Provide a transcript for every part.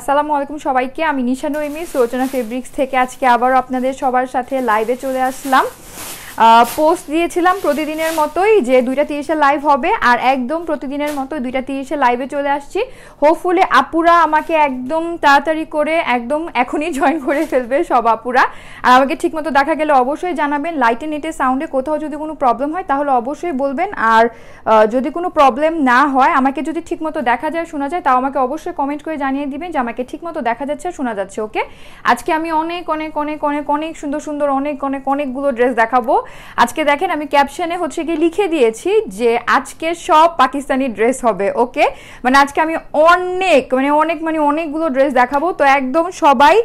আসসালামু আলাইকুম সবাইকে আমি নিশা এমি সুরচনা ফেব্রিক্স থেকে আজকে আবার আপনাদের সবার সাথে লাইভে চলে আসলাম পোস্ট দিয়েছিলাম প্রতিদিনের মতোই যে দুইটা তিরিশে লাইভ হবে আর একদম প্রতিদিনের মতো দুইটা তিরিশে লাইভে চলে আসছি হোপফুলি আপুরা আমাকে একদম তাড়াতাড়ি করে একদম এখনই জয়েন করে ফেলবে সব আপুরা আর আমাকে ঠিকমতো দেখা গেলে অবশ্যই জানাবেন লাইটে নেটে সাউন্ডে কোথাও যদি কোনো প্রবলেম হয় তাহলে অবশ্যই বলবেন আর যদি কোনো প্রবলেম না হয় আমাকে যদি ঠিকমতো দেখা যায় শোনা যায় তাও আমাকে অবশ্যই কমেন্ট করে জানিয়ে দিবেন যে আমাকে ঠিকমতো দেখা যাচ্ছে আর শোনা যাচ্ছে ওকে আজকে আমি অনেক অনেক অনেক অনেক অনেক সুন্দর সুন্দর অনেক অনেক অনেকগুলো ড্রেস দেখাবো আজকে দেখেন আমি ক্যাপশনে হচ্ছে কি লিখে দিয়েছি যে আজকে সব পাকিস্তানি ড্রেস হবে ওকে মানে আজকে আমি অনেক মানে অনেক মানে অনেকগুলো ড্রেস দেখাবো তো একদম সবাই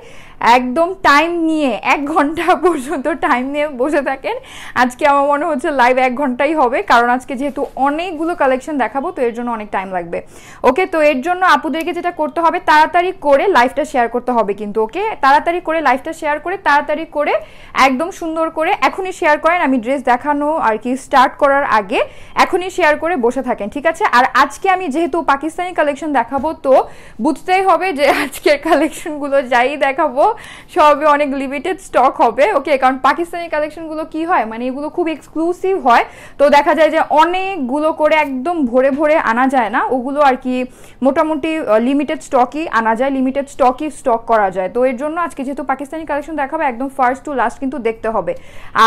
একদম টাইম নিয়ে এক ঘন্টা পর্যন্ত টাইম নিয়ে বসে থাকেন আজকে আমার মনে হচ্ছে লাইভ এক ঘন্টাই হবে কারণ আজকে যেহেতু অনেকগুলো কালেকশন দেখাবো তো এর জন্য অনেক টাইম লাগবে ওকে তো এর জন্য আপুদেরকে যেটা করতে হবে তাড়াতাড়ি করে লাইভটা শেয়ার করতে হবে কিন্তু ওকে তাড়াতাড়ি করে লাইভটা শেয়ার করে তাড়াতাড়ি করে একদম সুন্দর করে এখনই শেয়ার করেন আমি ড্রেস দেখানো আর কি স্টার্ট করার আগে এখনই শেয়ার করে বসে থাকেন ঠিক আছে আর আজকে আমি যেহেতু পাকিস্তানি কালেকশন দেখাবো তো বুঝতেই হবে যে আজকের কালেকশনগুলো যাই দেখাবো সবে অনেক লিমিটেড স্টক হবে ওকে কারণ পাকিস্তানি কালেকশনগুলো কি হয় মানে এগুলো খুব এক্সক্লুসিভ হয় তো দেখা যায় যে অনেকগুলো করে একদম ভরে ভরে আনা যায় না ওগুলো আর কি মোটামুটি লিমিটেড স্টকই আনা যায় লিমিটেড স্টকই স্টক করা যায় তো এর জন্য আজকে যেহেতু পাকিস্তানি কালেকশন দেখাবে একদম ফার্স্ট টু লাস্ট কিন্তু দেখতে হবে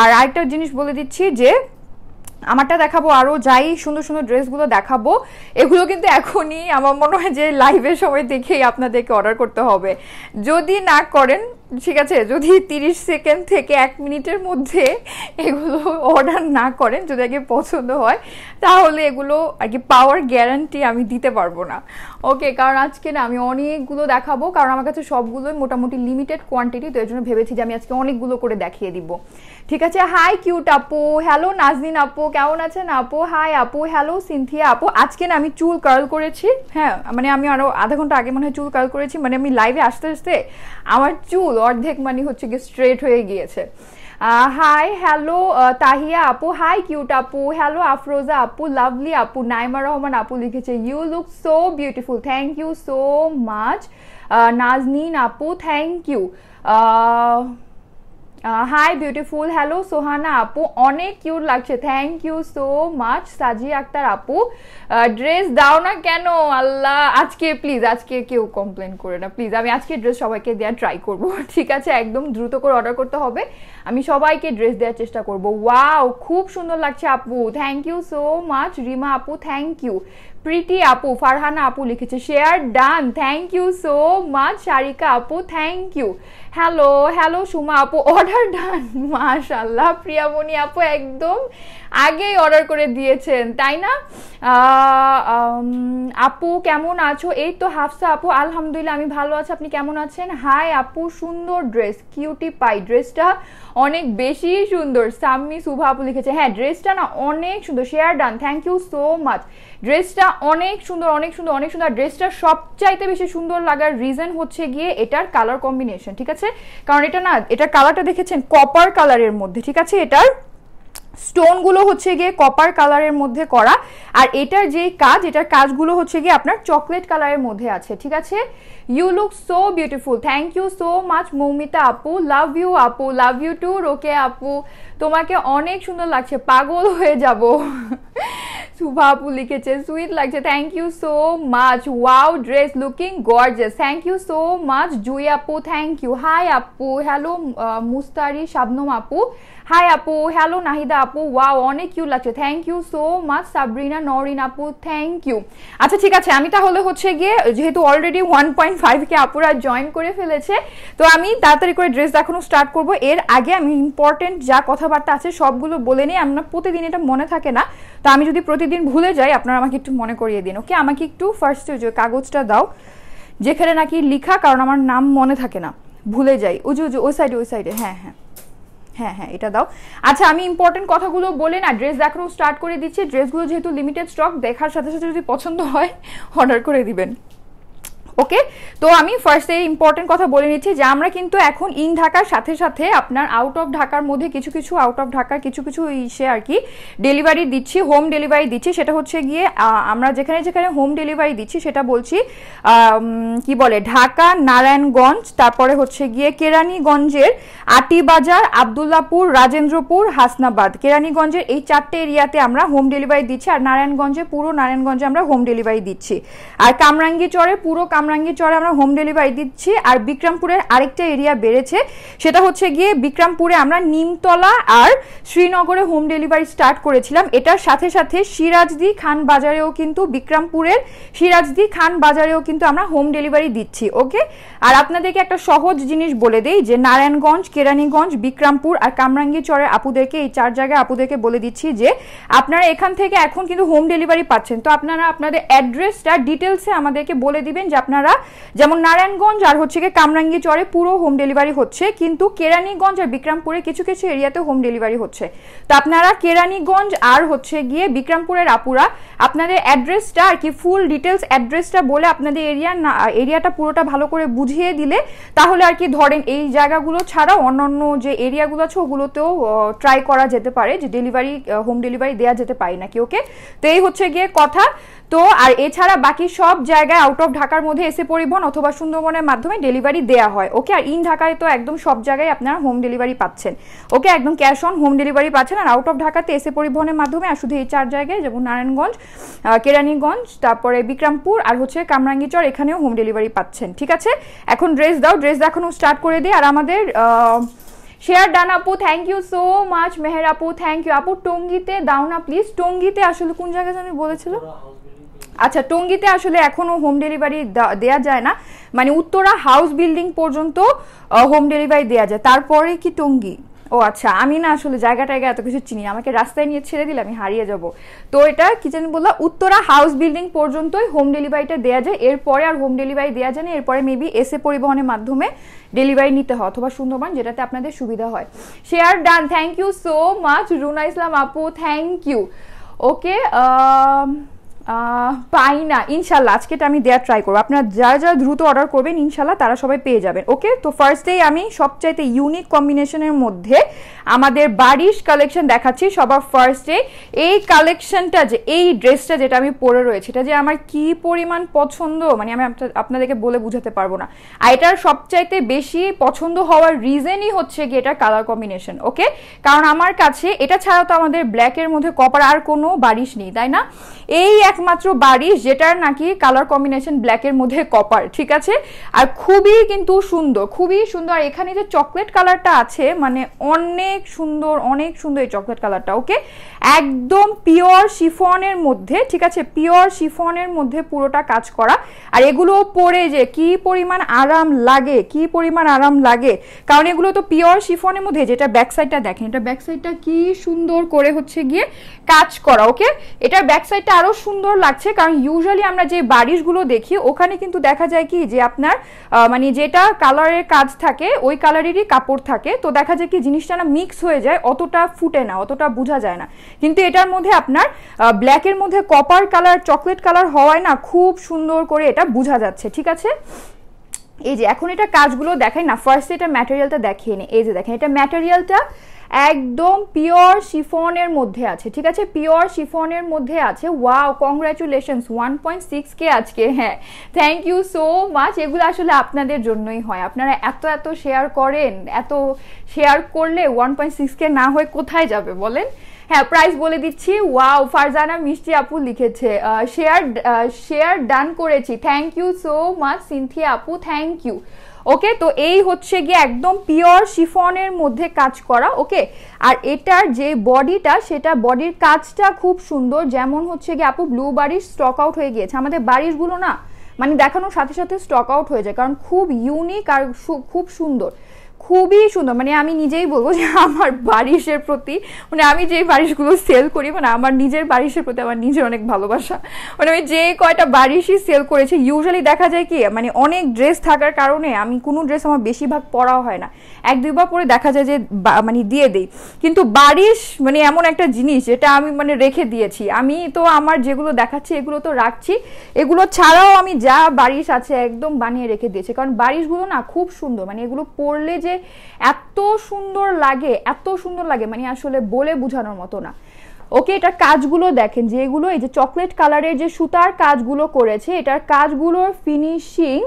আর আরেকটা জিনিস বলে দিচ্ছি যে আমারটা দেখাবো আরও যাই সুন্দর সুন্দর ড্রেসগুলো দেখাবো এগুলো কিন্তু এখনই আমার মনে হয় যে লাইভের সময় দেখেই আপনাদেরকে অর্ডার করতে হবে যদি না করেন ঠিক আছে যদি 30 সেকেন্ড থেকে এক মিনিটের মধ্যে এগুলো অর্ডার না করেন যদি আগে পছন্দ হয় তাহলে এগুলো আর কি পাওয়ার গ্যারান্টি আমি দিতে পারবো না ওকে কারণ আজকে না আমি অনেকগুলো দেখাবো কারণ আমার কাছে সবগুলোই মোটামুটি লিমিটেড কোয়ান্টিটি তো এর জন্য ভেবেছি যে আমি আজকে অনেকগুলো করে দেখিয়ে দিব ঠিক আছে হাই কিউট আপু হ্যালো নাজনিন আপু কেমন আছেন আপু হাই আপু হ্যালো সিনথিয়া আপু আজকে না আমি চুল কার্ল করেছি হ্যাঁ মানে আমি আরও আধা ঘন্টা আগে মনে হয় চুল কার্ল করেছি মানে আমি লাইভে আসতে আসতে আমার চুল অর্ধেক মানে হচ্ছে গিয়ে স্ট্রেট হয়ে গিয়েছে হাই হ্যালো তাহিয়া আপু হাই কিউট আপু হ্যালো আফরোজা আপু লাভলি আপু নাইমা রহমান আপু লিখেছে you look so beautiful thank you so much Nazneen আপু thank you hi beautiful hello Sohana আপু অনেক কিউট লাগছে থ্যাংক ইউ সো মাচ সাজি আক্তার আপু ড্রেস দাও না কেন আল্লাহ আজকে প্লিজ আজকে কেউ কমপ্লেন করে না প্লিজ আমি আজকে ড্রেস সবাইকে দেওয়া ট্রাই করব ঠিক আছে একদম দ্রুত করে অর্ডার করতে হবে আমি সবাইকে ড্রেস দেওয়ার চেষ্টা করব ওয়াও খুব সুন্দর লাগছে আপু thank you so much Rima আপু থ্যাংক ইউ প্রীতি আপু ফারহানা আপু লিখেছে share done thank you so much Sarika আপু thank you hello hello Suma আপু অর্ডার ডান মাশাল্লাহ প্রিয়ামণি আপু একদম আগেই অর্ডার করে দিয়েছেন তাই না আপু কেমন আছো এই তো হাফসা আপু আলহামদুলিল্লাহ আমি ভালো আছি আপনি কেমন আছেন হাই আপু সুন্দর ড্রেস কিউটি পাই ড্রেসটা অনেক বেশি সুন্দর সাম্মি সুভা আপু লিখেছে হ্যাঁ ড্রেসটা না অনেক সুন্দর share done thank you so much ড্রেসটা অনেক সুন্দর অনেক সুন্দর অনেক সুন্দর ড্রেসটা সবচাইতে বেশি সুন্দর লাগার রিজন হচ্ছে গিয়ে এটার কালার কম্বিনেশন ঠিক আছে কারণ এটা না এটার কালারটা দেখেছেন কপার কালারের মধ্যে ঠিক আছে এটার স্টোনগুলো হচ্ছে গিয়ে কপার কালারের মধ্যে করা আর এটার যে কাজ এটার কাজগুলো হচ্ছে গিয়ে আপনার চকলেট কালারের মধ্যে আছে ঠিক আছে you look so beautiful thank you so much Moumita আপু লাভ ইউ আপু লাভ ইউ টু রোকে আপু তোমাকে অনেক সুন্দর লাগছে পাগল হয়ে যাব সুভা আপু লিখেছে সুইট লাগছে thank you so much wow dress looking gorgeous thank you so much Jui আপু থ্যাংক ইউ হাই আপু হ্যালো মুস্তারি শাবনম আপু হাই আপু হ্যালো নাহিদা আপু ওয়াও অনেক কিউ লাগছে thank you so much Sabrina Norin আপু থ্যাংক ইউ আচ্ছা ঠিক আছে আমি তাহলে হচ্ছে গিয়ে যেহেতু অলরেডি ওয়ান পয়েন্ট ফাইভকে আপুরা জয়েন করে ফেলেছে তো আমি তাড়াতাড়ি করে ড্রেস দেখানো স্টার্ট করব এর আগে আমি ইম্পর্টেন্ট যা কথাবার্তা আছে সবগুলো বলে নিই আপনার প্রতিদিন এটা মনে থাকে না তো আমি যদি প্রতিদিন ভুলে যাই আপনারা আমাকে একটু মনে করিয়ে দিন ওকে আমাকে একটু ফার্স্ট কাগজটা দাও যেখানে নাকি লিখা কারণ আমার নাম মনে থাকে না ভুলে যাই ওই যে ওই সাইডে ওই সাইডে হ্যাঁ হ্যাঁ হ্যাঁ হ্যাঁ এটা দাও আচ্ছা আমি ইম্পর্টেন্ট কথাগুলো বলে না ড্রেস দেখানো স্টার্ট করে দিচ্ছি ড্রেসগুলো যেহেতু লিমিটেড স্টক দেখার সাথে সাথে যদি পছন্দ হয় অর্ডার করে দিবেন ওকে তো আমি ফার্স্টে ইম্পর্টেন্ট কথা বলে নিচ্ছি যে আমরা কিন্তু এখন ইন ঢাকার সাথে সাথে আপনার আউট অফ ঢাকার মধ্যে কিছু কিছু আউট অফ ঢাকার কিছু কিছু ইসে আর কি ডেলিভারি দিচ্ছি হোম ডেলিভারি দিচ্ছি সেটা হচ্ছে গিয়ে আমরা যেখানে যেখানে হোম ডেলিভারি দিচ্ছি সেটা বলছি কি বলে ঢাকা নারায়ণগঞ্জ তারপরে হচ্ছে গিয়ে কেরানীগঞ্জের আটিবাজার আবদুল্লাপুর রাজেন্দ্রপুর হাসনাবাদ কেরানীগঞ্জের এই চারটে এরিয়াতে আমরা হোম ডেলিভারি দিচ্ছি আর নারায়ণগঞ্জে পুরো নারায়ণগঞ্জে আমরা হোম ডেলিভারি দিচ্ছি আর কামরাঙ্গীচরে পুরো কামরা কামরাঙ্গীর চরে আমরা হোম ডেলিভারি দিচ্ছি আর বিক্রমপুরের আরেকটা এরিয়া বেড়েছে সেটা হচ্ছে গিয়ে বিক্রমপুরে আমরা নিমতলা আর শ্রীনগরে হোম ডেলিভারি স্টার্ট করেছিলাম এটার সাথে সাথে সিরাজদি খান বাজারেও কিন্তু বিক্রমপুরের সিরাজদি খান বাজারেও কিন্তু আমরা হোম ডেলিভারি দিচ্ছি ওকে আর আপনাদেরকে একটা সহজ জিনিস বলে দেই যে নারায়ণগঞ্জ কেরানীগঞ্জ বিক্রমপুর আর কামরাঙ্গীর চরের আপুদেরকে এই চার জায়গায় আপুদেরকে বলে দিচ্ছি যে আপনারা এখান থেকে এখন কিন্তু হোম ডেলিভারি পাচ্ছেন তো আপনারা আপনাদের অ্যাড্রেসটা ডিটেলসে আমাদেরকে বলে দিবেন যে আপনারা আপনারা যেমন নারায়ণগঞ্জ আর হচ্ছে গিয়ে কামরাঙ্গি চরে পুরো হোম ডেলিভারি হচ্ছে কিন্তু কেরানীগঞ্জ আর বিক্রমপুরে কিছু কিছু এরিয়াতে হোম ডেলিভারি হচ্ছে তো আপনারা কেরানীগঞ্জ আর হচ্ছে গিয়ে বিক্রমপুরের আপুরা আপনাদের অ্যাড্রেসটা আর কি ফুল ডিটেলস অ্যাড্রেসটা বলে আপনাদের এরিয়া এরিয়াটা পুরোটা ভালো করে বুঝিয়ে দিলে তাহলে আর কি ধরেন এই জায়গাগুলো ছাড়াও অন্যান্য যে এরিয়াগুলো আছে ওগুলোতেও ট্রাই করা যেতে পারে যে ডেলিভারি হোম ডেলিভারি দেওয়া যেতে পারে নাকি ওকে তো এই হচ্ছে গিয়ে কথা তো আর এছাড়া বাকি সব জায়গায় আউট অফ ঢাকার মধ্যে মধ্যে এসে পরিবহন অথবা সুন্দরবনের মাধ্যমে ডেলিভারি দেয়া হয় ওকে আর ইন ঢাকায় তো একদম সব জায়গায় আপনারা হোম ডেলিভারি পাচ্ছেন ওকে একদম ক্যাশ অন হোম ডেলিভারি পাচ্ছেন আর আউট অফ ঢাকাতে এসে পরিবহনের মাধ্যমে আর শুধু এই চার জায়গায় যেমন নারায়ণগঞ্জ কেরানীগঞ্জ তারপরে বিক্রমপুর আর হচ্ছে কামরাঙ্গিচর এখানেও হোম ডেলিভারি পাচ্ছেন ঠিক আছে এখন ড্রেস দাও ড্রেস দেখানো স্টার্ট করে দিই আর আমাদের শেয়ার ডান আপু thank you so much Meher আপু থ্যাংক ইউ আপু টঙ্গিতে দাও না প্লিজ টঙ্গিতে আসলে কোন জায়গায় যেন বলেছিল আচ্ছা টঙ্গিতে আসলে এখনো হোম ডেলিভারি দেয়া যায় না মানে উত্তরা হাউস বিল্ডিং পর্যন্ত হোম ডেলিভারি দেয়া যায় তারপরে কি টঙ্গি ও আচ্ছা আমি না আসলে জায়গা টায়গা এত কিছু চিনি আমাকে রাস্তায় নিয়ে ছেড়ে দিলে আমি হারিয়ে যাব তো এটা কি জানি বললাম উত্তরা হাউস বিল্ডিং পর্যন্তই হোম ডেলিভারিটা দেওয়া যায় এরপরে আর হোম ডেলিভারি দেওয়া যায় না এরপরে মেবি এসে পরিবহনের মাধ্যমে ডেলিভারি নিতে হয় অথবা সুন্দরবন যেটাতে আপনাদের সুবিধা হয় share done thank you so much Runa Islam আপু থ্যাংক ইউ ওকে পাই না ইনশাল্লাহ আজকে এটা আমি দেওয়ার ট্রাই করবো আপনারা যারা যারা দ্রুত অর্ডার করবেন ইনশাল্লাহ তারা সবাই পেয়ে যাবেন ওকে তো ফার্স্টেই আমি সবচাইতে ইউনিক কম্বিনেশনের মধ্যে আমাদের বারিশ কালেকশন দেখাচ্ছি সবার ফার্স্টে এই কালেকশনটা যে এই ড্রেসটা যেটা আমি পরে রয়েছে এটা যে আমার কি পরিমাণ পছন্দ মানে আমি আপনাদেরকে বলে বুঝাতে পারবো না আর এটার সবচাইতে বেশি পছন্দ হওয়ার রিজনই হচ্ছে গিয়ে এটার কালার কম্বিনেশন ওকে কারণ আমার কাছে এটা ছাড়াও তো আমাদের ব্ল্যাকের মধ্যে কপার আর কোনো বারিশ নেই তাই না এই এক একমাত্র বাড়ি যেটার নাকি কালার কম্বিনেশন ব্ল্যাকের মধ্যে কপার ঠিক আছে আর খুবই কিন্তু সুন্দর খুবই সুন্দর আর এখানে যে চকলেট কালারটা আছে মানে অনেক সুন্দর অনেক সুন্দর এই চকলেট কালারটা ওকে একদম পিওর শিফনের মধ্যে ঠিক আছে পিওর শিফনের মধ্যে পুরোটা কাজ করা আর এগুলো পরে যে কি পরিমাণ আরাম লাগে কি পরিমাণ আরাম লাগে কারণ এগুলো তো পিওর শিফনের মধ্যে যেটা ব্যাক সাইডটা দেখেন এটা ব্যাক সাইডটা কি সুন্দর করে হচ্ছে গিয়ে কাজ করা ওকে এটা ব্যাক সাইডটা আরও সুন্দর সুন্দর লাগছে কারণ ইউজুয়ালি আমরা যে বারিশগুলো দেখি ওখানে কিন্তু দেখা যায় কি যে আপনার মানে যেটা কালারের কাজ থাকে ওই কালারেরই কাপড় থাকে তো দেখা যায় কি জিনিসটা না মিক্স হয়ে যায় অতটা ফুটে না অতটা বোঝা যায় না কিন্তু এটার মধ্যে আপনার ব্ল্যাকের মধ্যে কপার কালার চকলেট কালার হওয়ায় না খুব সুন্দর করে এটা বোঝা যাচ্ছে ঠিক আছে এই যে এখন এটা কাজগুলো দেখাই না ফার্স্ট এটা ম্যাটেরিয়ালটা দেখিয়ে নে এই যে দেখেন এটা ম্যাটেরিয়ালটা একদম পিওর শিফনের মধ্যে আছে ঠিক আছে পিওর শিফনের মধ্যে আছে wow congratulations one point six K আজকে হ্যাঁ থ্যাংক ইউ সো মাচ এগুলো আসলে আপনাদের জন্যই হয় আপনারা এত এত শেয়ার করেন এত শেয়ার করলে ওয়ান পয়েন্ট সিক্স কে না হয়ে কোথায় যাবে বলেন হ্যাঁ প্রাইস বলে দিচ্ছি ওয়াও ফারজানা মিষ্টি আপু লিখেছে শেয়ার শেয়ার ডান করেছি thank you so much Sinthia আপু থ্যাংক ইউ ওকে তো এই হচ্ছে গিয়ে একদম পিওর শিফনের মধ্যে কাজ করা ওকে আর এটার যে বডিটা সেটা বডির কাজটা খুব সুন্দর যেমন হচ্ছে গিয়ে আপু ব্লু বাড়ির স্টক আউট হয়ে গিয়েছে আমাদের বাড়িরগুলো না মানে দেখানোর সাথে সাথে স্টক আউট হয়ে যায় কারণ খুব ইউনিক আর খুব সুন্দর খুবই সুন্দর মানে আমি নিজেই বলবো যে আমার বারিশের প্রতি মানে আমি যেই বারিশগুলো সেল করি মানে আমার নিজের বারিশের প্রতি আমার নিজের অনেক ভালোবাসা মানে আমি যে কয়টা বারিশই সেল করেছি ইউজুয়ালি দেখা যায় কি মানে অনেক ড্রেস থাকার কারণে আমি কোনো ড্রেস আমার বেশিরভাগ পরাও হয় না এক দুইবার পরে দেখা যায় যে মানে দিয়ে দেই কিন্তু বারিশ মানে এমন একটা জিনিস যেটা আমি মানে রেখে দিয়েছি আমি তো আমার যেগুলো দেখাচ্ছি এগুলো তো রাখছি এগুলো ছাড়াও আমি যা বারিশ আছে একদম বানিয়ে রেখে দিয়েছি কারণ বারিশগুলো না খুব সুন্দর মানে এগুলো পরলে যে এত সুন্দর লাগে এত সুন্দর লাগে মানে আসলে বলে বোঝানোর মতো না ওকে এটার কাজগুলো দেখেন যেগুলো এই যে চকলেট কালারের যে সুতার কাজগুলো করেছে এটার কাজগুলোর ফিনিশিং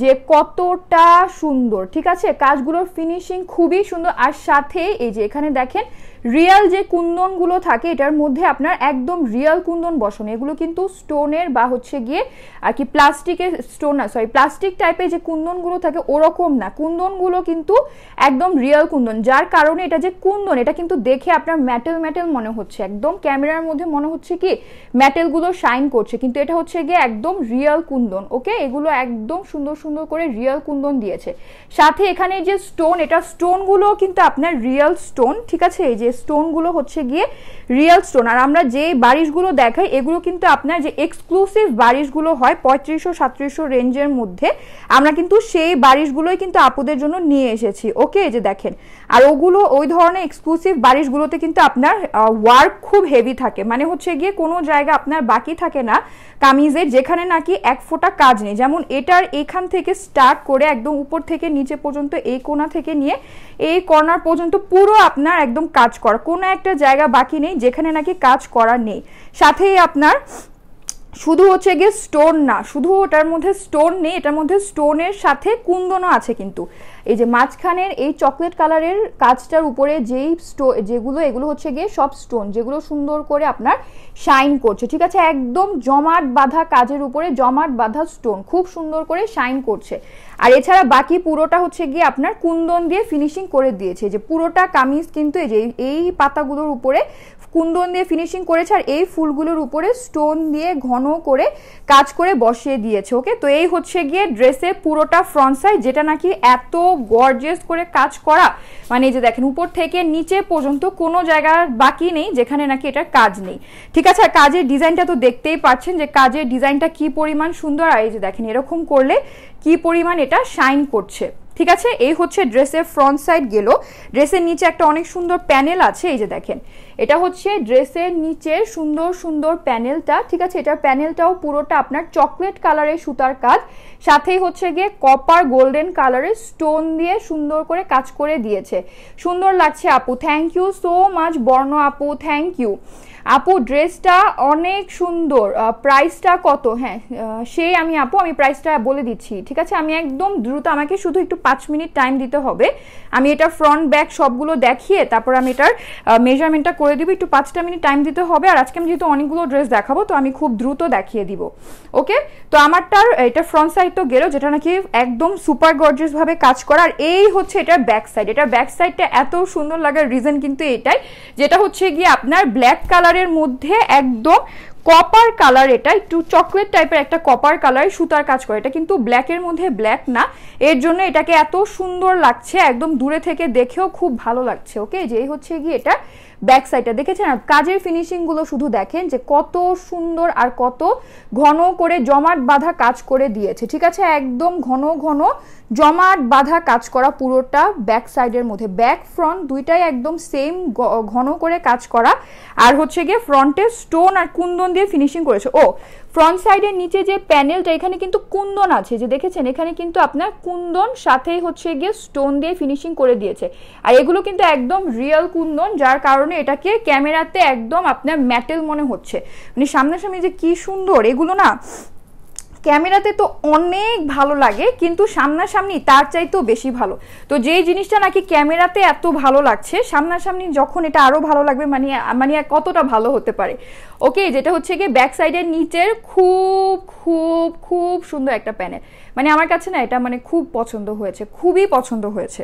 যে কতটা সুন্দর ঠিক আছে কাজগুলোর ফিনিশিং খুবই সুন্দর আর সাথে এই যে এখানে দেখেন রিয়াল যে কুন্দনগুলো থাকে এটার মধ্যে আপনার একদম রিয়াল কুন্দন বসানো এগুলো কিন্তু স্টোনের বা হচ্ছে গিয়ে আর কি প্লাস্টিকের স্টোন না সরি প্লাস্টিক টাইপের যে কুন্দনগুলো থাকে ওরকম না কুন্দনগুলো কিন্তু একদম রিয়াল কুন্দন যার কারণে এটা যে কুন্দন এটা কিন্তু দেখে আপনার ম্যাটেল ম্যাটেল মনে হচ্ছে একদম ক্যামেরার মধ্যে মনে হচ্ছে কি ম্যাটেলগুলো শাইন করছে কিন্তু এটা হচ্ছে গিয়ে একদম রিয়াল কুন্দন ওকে এগুলো একদম সুন্দর সুন্দর করে রিয়েল কুন্দন দিয়েছে সাথে এখানে যে স্টোন এটা স্টোনগুলো কিন্তু আপনার রিয়েল স্টোন ঠিক আছে এই যে স্টোনগুলো হচ্ছে গিয়ে রিয়েল স্টোন আর আমরা যে বারিশগুলো দেখাই এগুলো কিন্তু আপনার যে এক্সক্লুসিভ বারিশগুলো হয় পঁয়ত্রিশশো সাতত্রিশশো রেঞ্জের মধ্যে আমরা কিন্তু সেই বারিশগুলোই কিন্তু আপুদের জন্য নিয়ে এসেছি ওকে এই যে দেখেন আর ওগুলো ওই ধরনের এক্সক্লুসিভ বারিশগুলোতে কিন্তু আপনার ওয়ার্ক খুব হেভি থাকে মানে হচ্ছে গিয়ে কোনো জায়গা আপনার বাকি থাকে না কামিজের যেখানে নাকি এক ফোটা কাজ নেই যেমন এটার এখান এখান থেকে স্টার্ট করে একদম উপর থেকে নিচে পর্যন্ত এই কোণা থেকে নিয়ে এই কর্নার পর্যন্ত পুরো আপনার একদম কাজ করা কোনো একটা জায়গা বাকি নেই যেখানে নাকি কাজ করা নেই সাথেই আপনার শুধু হচ্ছে গিয়ে স্টোন না শুধু ওটার মধ্যে স্টোন নেই এটার মধ্যে স্টোনের সাথে কুন্দনও আছে কিন্তু এই যে মাঝখানের এই চকলেট কালারের কাজটার উপরে যেই স্টো যেগুলো এগুলো হচ্ছে গিয়ে সব স্টোন যেগুলো সুন্দর করে আপনার শাইন করছে ঠিক আছে একদম জমাট বাঁধা কাজের উপরে জমাট বাঁধা স্টোন খুব সুন্দর করে শাইন করছে আর এছাড়া বাকি পুরোটা হচ্ছে গিয়ে আপনার কুন্দন দিয়ে ফিনিশিং করে দিয়েছে যে পুরোটা কামিজ কিন্তু এই যে এই পাতাগুলোর উপরে কুন্দন দিয়ে ফিনিশিং করেছে আর এই ফুলগুলোর উপরে স্টোন দিয়ে ঘন করে কাজ করে বসিয়ে দিয়েছে ওকে তো এই হচ্ছে গিয়ে ড্রেসের পুরোটা ফ্রন্ট সাইড যেটা নাকি এত গর্জিয়াস করে কাজ করা মানে যে দেখেন উপর থেকে নিচে পর্যন্ত কোনো জায়গার বাকি নেই যেখানে নাকি এটার কাজ নেই ঠিক আছে আর কাজের ডিজাইনটা তো দেখতেই পাচ্ছেন যে কাজের ডিজাইনটা কি পরিমাণ সুন্দর আর এই যে দেখেন এরকম করলে কি পরিমাণ এটা শাইন করছে ঠিক আছে এই হচ্ছে ড্রেসের ফ্রন্ট সাইড গেল ড্রেসের নিচে একটা অনেক সুন্দর প্যানেল আছে এই যে দেখেন এটা হচ্ছে ড্রেসের নিচে সুন্দর সুন্দর প্যানেলটা ঠিক আছে এটার প্যানেলটাও পুরোটা আপনার চকলেট কালারের সুতার কাজ সাথেই হচ্ছে গিয়ে কপার গোল্ডেন কালারের স্টোন দিয়ে সুন্দর করে কাজ করে দিয়েছে সুন্দর লাগছে আপু থ্যাংক ইউ সো মাচ বর্ণ আপু থ্যাংক ইউ আপু ড্রেসটা অনেক সুন্দর প্রাইসটা কত হ্যাঁ সেই আমি আপু আমি প্রাইসটা বলে দিচ্ছি ঠিক আছে আমি একদম দ্রুত আমাকে শুধু একটু পাঁচ মিনিট টাইম দিতে হবে আমি এটা ফ্রন্ট ব্যাক সবগুলো দেখিয়ে তারপর আমি এটার মেজারমেন্টটা করে দিবি একটু পাঁচটা মিনিট টাইম দিতে হবে আর আজকে আমি যেহেতু অনেকগুলো ড্রেস দেখাবো তো আমি খুব দ্রুত দেখিয়ে দিব ওকে তো আমারটার এটা ফ্রন্ট সাইড তো গেলো যেটা নাকি একদম সুপার ভাবে কাজ করা আর এই হচ্ছে এটার ব্যাক সাইড এটার ব্যাক সাইডটা এত সুন্দর লাগার রিজন কিন্তু এটাই যেটা হচ্ছে গিয়ে আপনার ব্ল্যাক কালারের মধ্যে একদম কপার কালার এটা একটু চকলেট টাইপের একটা কপার কালার সুতার কাজ করে এটা কিন্তু ব্ল্যাকের মধ্যে ব্ল্যাক না এর জন্য এটাকে এত সুন্দর লাগছে একদম দূরে থেকে দেখেও খুব ভালো লাগছে ওকে যেই হচ্ছে গিয়ে এটা ব্যাক সাইডটা দেখেছেন আর কাজের ফিনিশিংগুলো শুধু দেখেন যে কত সুন্দর আর কত ঘন করে জমাট বাঁধা কাজ করে দিয়েছে ঠিক আছে একদম ঘন ঘন জমাট বাঁধা কাজ করা পুরোটা ব্যাক সাইডের মধ্যে ব্যাক ফ্রন্ট দুইটাই একদম সেম ঘন করে কাজ করা আর হচ্ছে গিয়ে ফ্রন্টে স্টোন আর কুন্দন দিয়ে ফিনিশিং করেছে ও ফ্রন্ট সাইডের নিচে যে প্যানেলটা এখানে কিন্তু কুন্দন আছে যে দেখেছেন এখানে কিন্তু আপনার কুন্দন সাথেই হচ্ছে গিয়ে স্টোন দিয়ে ফিনিশিং করে দিয়েছে আর এগুলো কিন্তু একদম রিয়েল কুন্দন যার কারণে এটাকে ক্যামেরাতে একদম আপনার ম্যাটেল মনে হচ্ছে মানে সামনাসামনি যে কি সুন্দর এগুলো না ক্যামেরাতে তো অনেক ভালো লাগে কিন্তু সামনাসামনি তার চাইতেও বেশি ভালো তো যেই জিনিসটা নাকি ক্যামেরাতে এত ভালো লাগছে সামনাসামনি যখন এটা আরও ভালো লাগবে মানে মানে কতটা ভালো হতে পারে ওকে যেটা হচ্ছে কি ব্যাক সাইডের নিচের খুব খুব খুব সুন্দর একটা প্যানেল মানে আমার কাছে না এটা মানে খুব পছন্দ হয়েছে খুবই পছন্দ হয়েছে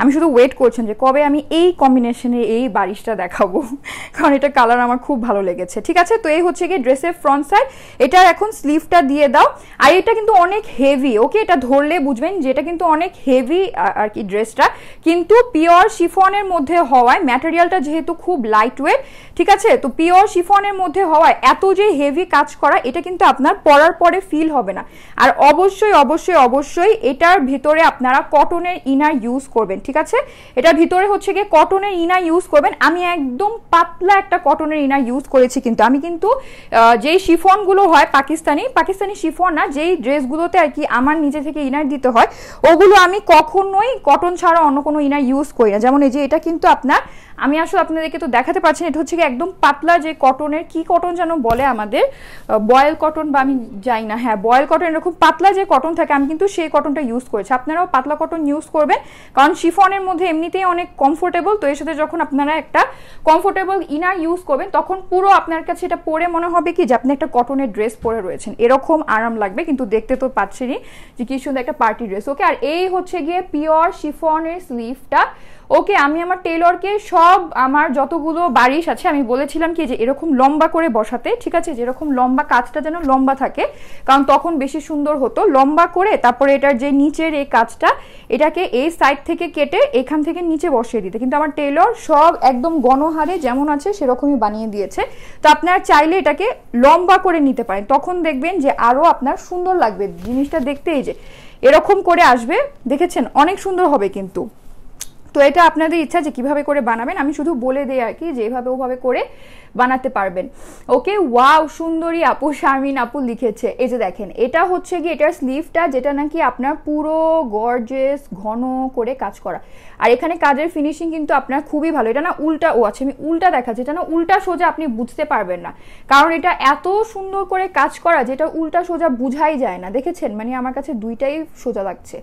আমি শুধু ওয়েট করছেন যে কবে আমি এই কম্বিনেশনে এই বারিশটা দেখাবো কারণ এটা কালার আমার খুব ভালো লেগেছে ঠিক আছে তো এই হচ্ছে কি ড্রেসের ফ্রন্ট সাইড এটার এখন স্লিভটা দিয়ে দাও আর এটা কিন্তু অনেক হেভি ওকে এটা ধরলে বুঝবেন যে যেটা কিন্তু অনেক হেভি আর কি ড্রেসটা কিন্তু পিওর শিফনের মধ্যে হওয়ায় ম্যাটেরিয়ালটা যেহেতু খুব লাইট ওয়েট ঠিক আছে তো পিওর শিফনের মধ্যে মধ্যে হওয়ায় এত যে হেভি কাজ করা এটা কিন্তু আপনার পরার পরে ফিল হবে না আর অবশ্যই অবশ্যই অবশ্যই এটার ভিতরে আপনারা কটনের ইনার ইউজ করবেন ঠিক আছে এটার ভিতরে হচ্ছে গিয়ে কটনের ইনার ইউজ করবেন আমি একদম পাতলা একটা কটনের ইনার ইউজ করেছি কিন্তু আমি কিন্তু যেই শিফনগুলো হয় পাকিস্তানি পাকিস্তানি শিফন না যেই ড্রেসগুলোতে আর কি আমার নিজে থেকে ইনার দিতে হয় ওগুলো আমি কখনোই কটন ছাড়া অন্য কোনো ইনার ইউজ করি না যেমন এই যে এটা কিন্তু আপনার আমি আসলে আপনাদেরকে তো দেখাতে পারছি এটা হচ্ছে কি একদম পাতলা যে কটনের কি কটন যেন বলে আমাদের বয়েল কটন বা আমি যাই না হ্যাঁ বয়েল কটন এরকম পাতলা যে কটন থাকে আমি কিন্তু সেই কটনটা ইউজ করেছি আপনারাও পাতলা কটন ইউজ করবেন কারণ শিফনের মধ্যে এমনিতেই অনেক কমফোর্টেবল তো এর সাথে যখন আপনারা একটা কমফোর্টেবল ইনার ইউজ করবেন তখন পুরো আপনার কাছে এটা পরে মনে হবে কি যে আপনি একটা কটনের ড্রেস পরে রয়েছেন এরকম আরাম লাগবে কিন্তু দেখতে তো পাচ্ছেনই যে কি সুন্দর একটা পার্টি ড্রেস ওকে আর এই হচ্ছে গিয়ে পিওর শিফনের স্লিভটা ওকে আমি আমার টেলরকে সব আমার যতগুলো বারিশ আছে আমি বলেছিলাম কি যে এরকম লম্বা করে বসাতে ঠিক আছে যেরকম লম্বা কাজটা যেন লম্বা থাকে কারণ তখন বেশি সুন্দর হতো লম্বা করে তারপরে এটার যে নিচের এই কাজটা এটাকে এই সাইড থেকে কেটে এখান থেকে নিচে বসিয়ে দিতে কিন্তু আমার টেলর সব একদম গণহারে যেমন আছে সেরকমই বানিয়ে দিয়েছে তো আপনারা চাইলে এটাকে লম্বা করে নিতে পারেন তখন দেখবেন যে আরও আপনার সুন্দর লাগবে জিনিসটা দেখতেই যে এরকম করে আসবে দেখেছেন অনেক সুন্দর হবে কিন্তু তো এটা আপনাদের ইচ্ছা যে কিভাবে করে বানাবেন আমি শুধু বলে দিই আর কি যেভাবে ওভাবে করে বানাতে পারবেন ওকে ওয়াও সুন্দরী আপু শারমিন আপু লিখেছে এই যে দেখেন এটা হচ্ছে কি এটার স্লিভটা যেটা নাকি আপনার পুরো গর্জেস ঘন করে কাজ করা আর এখানে কাজের ফিনিশিং কিন্তু আপনার খুবই ভালো এটা না উল্টা ও আছে আমি উল্টা দেখাচ্ছি এটা না উল্টা সোজা আপনি বুঝতে পারবেন না কারণ এটা এত সুন্দর করে কাজ করা যেটা উল্টা সোজা বুঝাই যায় না দেখেছেন মানে আমার কাছে দুইটাই সোজা লাগছে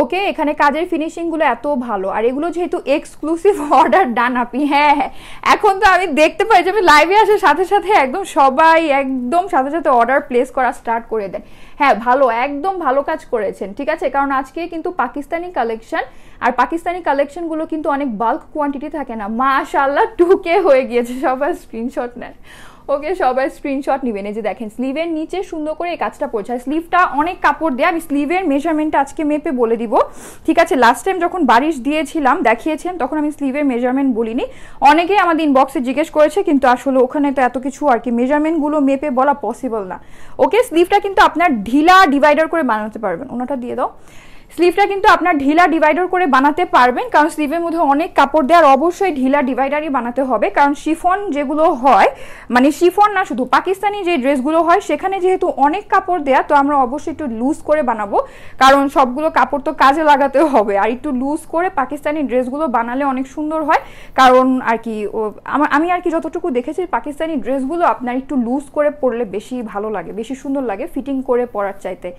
ওকে এখানে কাজের ফিনিশিংগুলো এত ভালো আর এগুলো যেহেতু এক্সক্লুসিভ অর্ডার ডান আপনি হ্যাঁ হ্যাঁ এখন তো আমি দেখতে পাই যে আমি লাইভে আসার সাথে সাথে একদম সবাই একদম সাথে সাথে অর্ডার প্লেস করা স্টার্ট করে দেন হ্যাঁ ভালো একদম ভালো কাজ করেছেন ঠিক আছে কারণ আজকে কিন্তু পাকিস্তানি কালেকশন আর পাকিস্তানি কালেকশনগুলো কিন্তু অনেক বাল্ক কোয়ান্টিটি থাকে না মাশাল্লাহ টুকে হয়ে গিয়েছে সবার স্ক্রিনশট নেন ওকে সবাই স্ক্রিনশট নেবেন এই যে দেখেন স্লিভের নিচে সুন্দর করে এই কাজটা পড়ছে আর স্লিভটা অনেক কাপড় দেয় আমি স্লিভের মেজারমেন্টটা আজকে মেপে বলে দিব ঠিক আছে লাস্ট টাইম যখন বারিশ দিয়েছিলাম দেখিয়েছেন তখন আমি স্লিভের মেজারমেন্ট বলিনি অনেকেই আমাদের ইনবক্সে জিজ্ঞেস করেছে কিন্তু আসলে ওখানে তো এত কিছু আর কি মেজারমেন্টগুলো মেপে বলা পসিবল না ওকে স্লিভটা কিন্তু আপনার ঢিলা ডিভাইডার করে বানাতে পারবেন ওনাটা দিয়ে দাও স্লিভটা কিন্তু আপনার ঢিলা ডিভাইডার করে বানাতে পারবেন কারণ স্লিভের মধ্যে অনেক কাপড় দেওয়ার অবশ্যই ঢিলা ডিভাইডারই বানাতে হবে কারণ শিফন যেগুলো হয় মানে শিফন না শুধু পাকিস্তানি যে ড্রেসগুলো হয় সেখানে যেহেতু অনেক কাপড় দেয়া তো আমরা অবশ্যই একটু লুজ করে বানাবো কারণ সবগুলো কাপড় তো কাজে লাগাতে হবে আর একটু লুজ করে পাকিস্তানি ড্রেসগুলো বানালে অনেক সুন্দর হয় কারণ আর কি আমি আর কি যতটুকু দেখেছি পাকিস্তানি ড্রেসগুলো আপনার একটু লুজ করে পরলে বেশি ভালো লাগে বেশি সুন্দর লাগে ফিটিং করে পরার চাইতে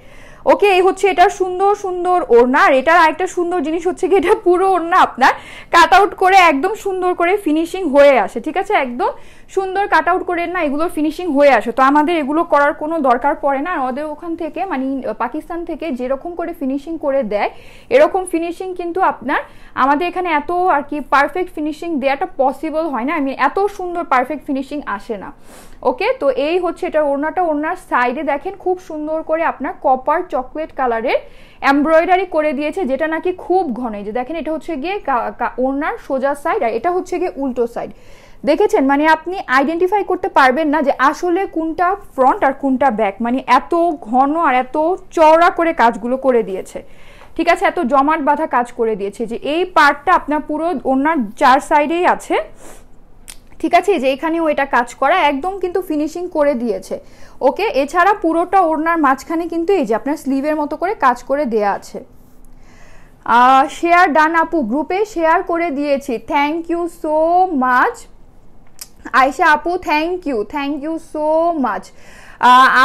ওকে এই হচ্ছে এটার সুন্দর সুন্দর ওড়না আর এটার আরেকটা সুন্দর জিনিস হচ্ছে কি এটা পুরো ওড়না আপনার কাট আউট করে একদম সুন্দর করে ফিনিশিং হয়ে আসে ঠিক আছে একদম সুন্দর কাট আউট করে না এগুলোর ফিনিশিং হয়ে আসে তো আমাদের এগুলো করার কোনো দরকার পড়ে না ওদের ওখান থেকে মানে পাকিস্তান থেকে যেরকম করে ফিনিশিং করে দেয় এরকম ফিনিশিং কিন্তু আপনার আমাদের এখানে এত আর কি পারফেক্ট ফিনিশিং দেওয়াটা পসিবল হয় না আমি এত সুন্দর পারফেক্ট ফিনিশিং আসে না ওকে তো এই হচ্ছে এটা ওড়নাটা ওড়নার সাইডে দেখেন খুব সুন্দর করে আপনার কপার চকলেট কালারের এমব্রয়ডারি করে দিয়েছে যেটা নাকি খুব ঘন যে দেখেন এটা হচ্ছে গিয়ে ওড়নার সোজা সাইড আর এটা হচ্ছে গিয়ে উল্টো সাইড দেখেছেন মানে আপনি আইডেন্টিফাই করতে পারবেন না যে আসলে কোনটা ফ্রন্ট আর কোনটা ব্যাক মানে এত ঘন আর এত চওড়া করে কাজগুলো করে দিয়েছে ঠিক আছে এত জমাট বাঁধা কাজ করে দিয়েছে যে এই পার্টটা আপনার পুরো ওনার চার সাইডেই আছে ঠিক আছে যে এখানেও এটা কাজ করা একদম কিন্তু ফিনিশিং করে দিয়েছে ওকে এছাড়া পুরোটা ওনার মাঝখানে কিন্তু এই যে আপনার স্লিভের মতো করে কাজ করে দেয়া আছে শেয়ার ডান আপু গ্রুপে শেয়ার করে দিয়েছি thank you so much Aisha Apu, thank you. Thank you so much.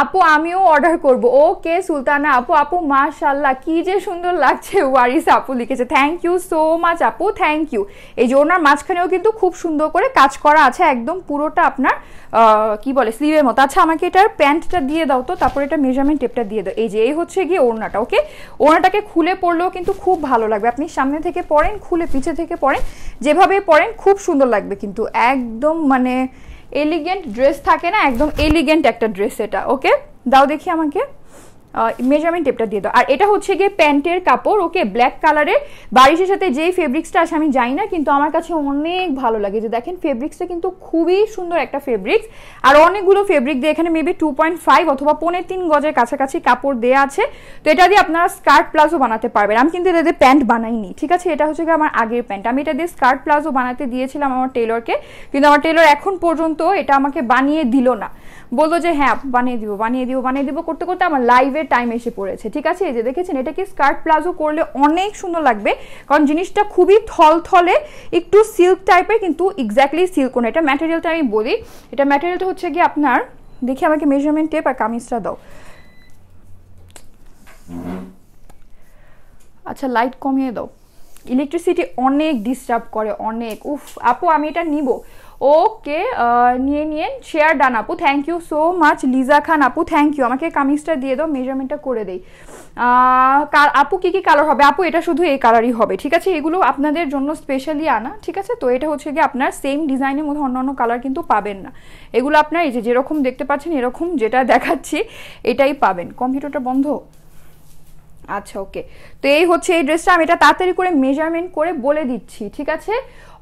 আপু আমিও অর্ডার করব ওকে সুলতানা আপু আপু মাশাল্লাহ কি যে সুন্দর লাগছে ওয়ারিস আপু লিখেছে থ্যাংক ইউ সো মাচ আপু থ্যাংক ইউ এই যে ওনার মাঝখানেও কিন্তু খুব সুন্দর করে কাজ করা আছে একদম পুরোটা আপনার কি বলে স্লিভের মতো আচ্ছা আমাকে এটার প্যান্টটা দিয়ে দাও তো তারপর এটা মেজারমেন্ট টেপটা দিয়ে দাও এই যে এই হচ্ছে গিয়ে ওড়নাটা ওকে ওড়নাটাকে খুলে পড়লেও কিন্তু খুব ভালো লাগবে আপনি সামনে থেকে পড়েন খুলে পিছে থেকে পড়েন যেভাবে পড়েন খুব সুন্দর লাগবে কিন্তু একদম মানে এলিগেন্ট ড্রেস থাকে না একদম এলিগেন্ট একটা ড্রেস এটা ওকে দাও দেখি আমাকে মেজারমেন্ট টেপটা দিয়ে দাও আর এটা হচ্ছে গিয়ে প্যান্টের কাপড় ওকে ব্ল্যাক কালারের বারিশের সাথে যেই ফেব্রিক্সটা আসে আমি যাই না কিন্তু আমার কাছে অনেক ভালো লাগে যে দেখেন ফেব্রিক্সটা কিন্তু খুবই সুন্দর একটা ফেব্রিক্স আর অনেকগুলো ফেব্রিক দিয়ে এখানে মেবি টু পয়েন্ট ফাইভ অথবা পনের তিন গজের কাছাকাছি কাপড় দেওয়া আছে তো এটা দিয়ে আপনারা স্কার্ট প্লাজো বানাতে পারবেন আমি কিন্তু এটা দিয়ে প্যান্ট বানাইনি ঠিক আছে এটা হচ্ছে গিয়ে আমার আগের প্যান্ট আমি এটা দিয়ে স্কার্ট প্লাজো বানাতে দিয়েছিলাম আমার টেলরকে কিন্তু আমার টেলর এখন পর্যন্ত এটা আমাকে বানিয়ে দিল না বললো যে হ্যাঁ বানিয়ে দিব বানিয়ে দিব বানিয়ে দিব করতে করতে আমার লাইভের টাইম এসে পড়েছে ঠিক আছে এই যে দেখেছেন এটাকে স্কার্ট প্লাজো করলে অনেক সুন্দর লাগবে কারণ জিনিসটা খুবই থলথলে একটু সিল্ক টাইপের কিন্তু এক্স্যাক্টলি সিল্ক কোন এটা ম্যাটেরিয়ালটা আমি বলি এটা ম্যাটেরিয়ালটা হচ্ছে গিয়ে আপনার দেখি আমাকে মেজারমেন্ট টেপ আর কামিজটা দাও আচ্ছা লাইট কমিয়ে দাও ইলেকট্রিসিটি অনেক ডিস্টার্ব করে অনেক উফ আপু আমি এটা নিব ওকে uh, নিয়ে নিয়ে শেয়ার ডান আপু thank you so much Liza Khan আপু থ্যাংক ইউ আমাকে কামিজটা দিয়ে দাও মেজারমেন্টটা করে দেই আপু কি কি কালার হবে আপু এটা শুধু এই কালারই হবে ঠিক আছে এগুলো আপনাদের জন্য স্পেশালি আনা ঠিক আছে তো এটা হচ্ছে গিয়ে আপনার সেম ডিজাইনের মধ্যে অন্য অন্য কালার কিন্তু পাবেন না এগুলো আপনার এই যে যেরকম দেখতে পাচ্ছেন এরকম যেটা দেখাচ্ছি এটাই পাবেন কম্পিউটারটা বন্ধ আচ্ছা ওকে তো এই হচ্ছে এই ড্রেসটা আমি এটা তাড়াতাড়ি করে মেজারমেন্ট করে বলে দিচ্ছি ঠিক আছে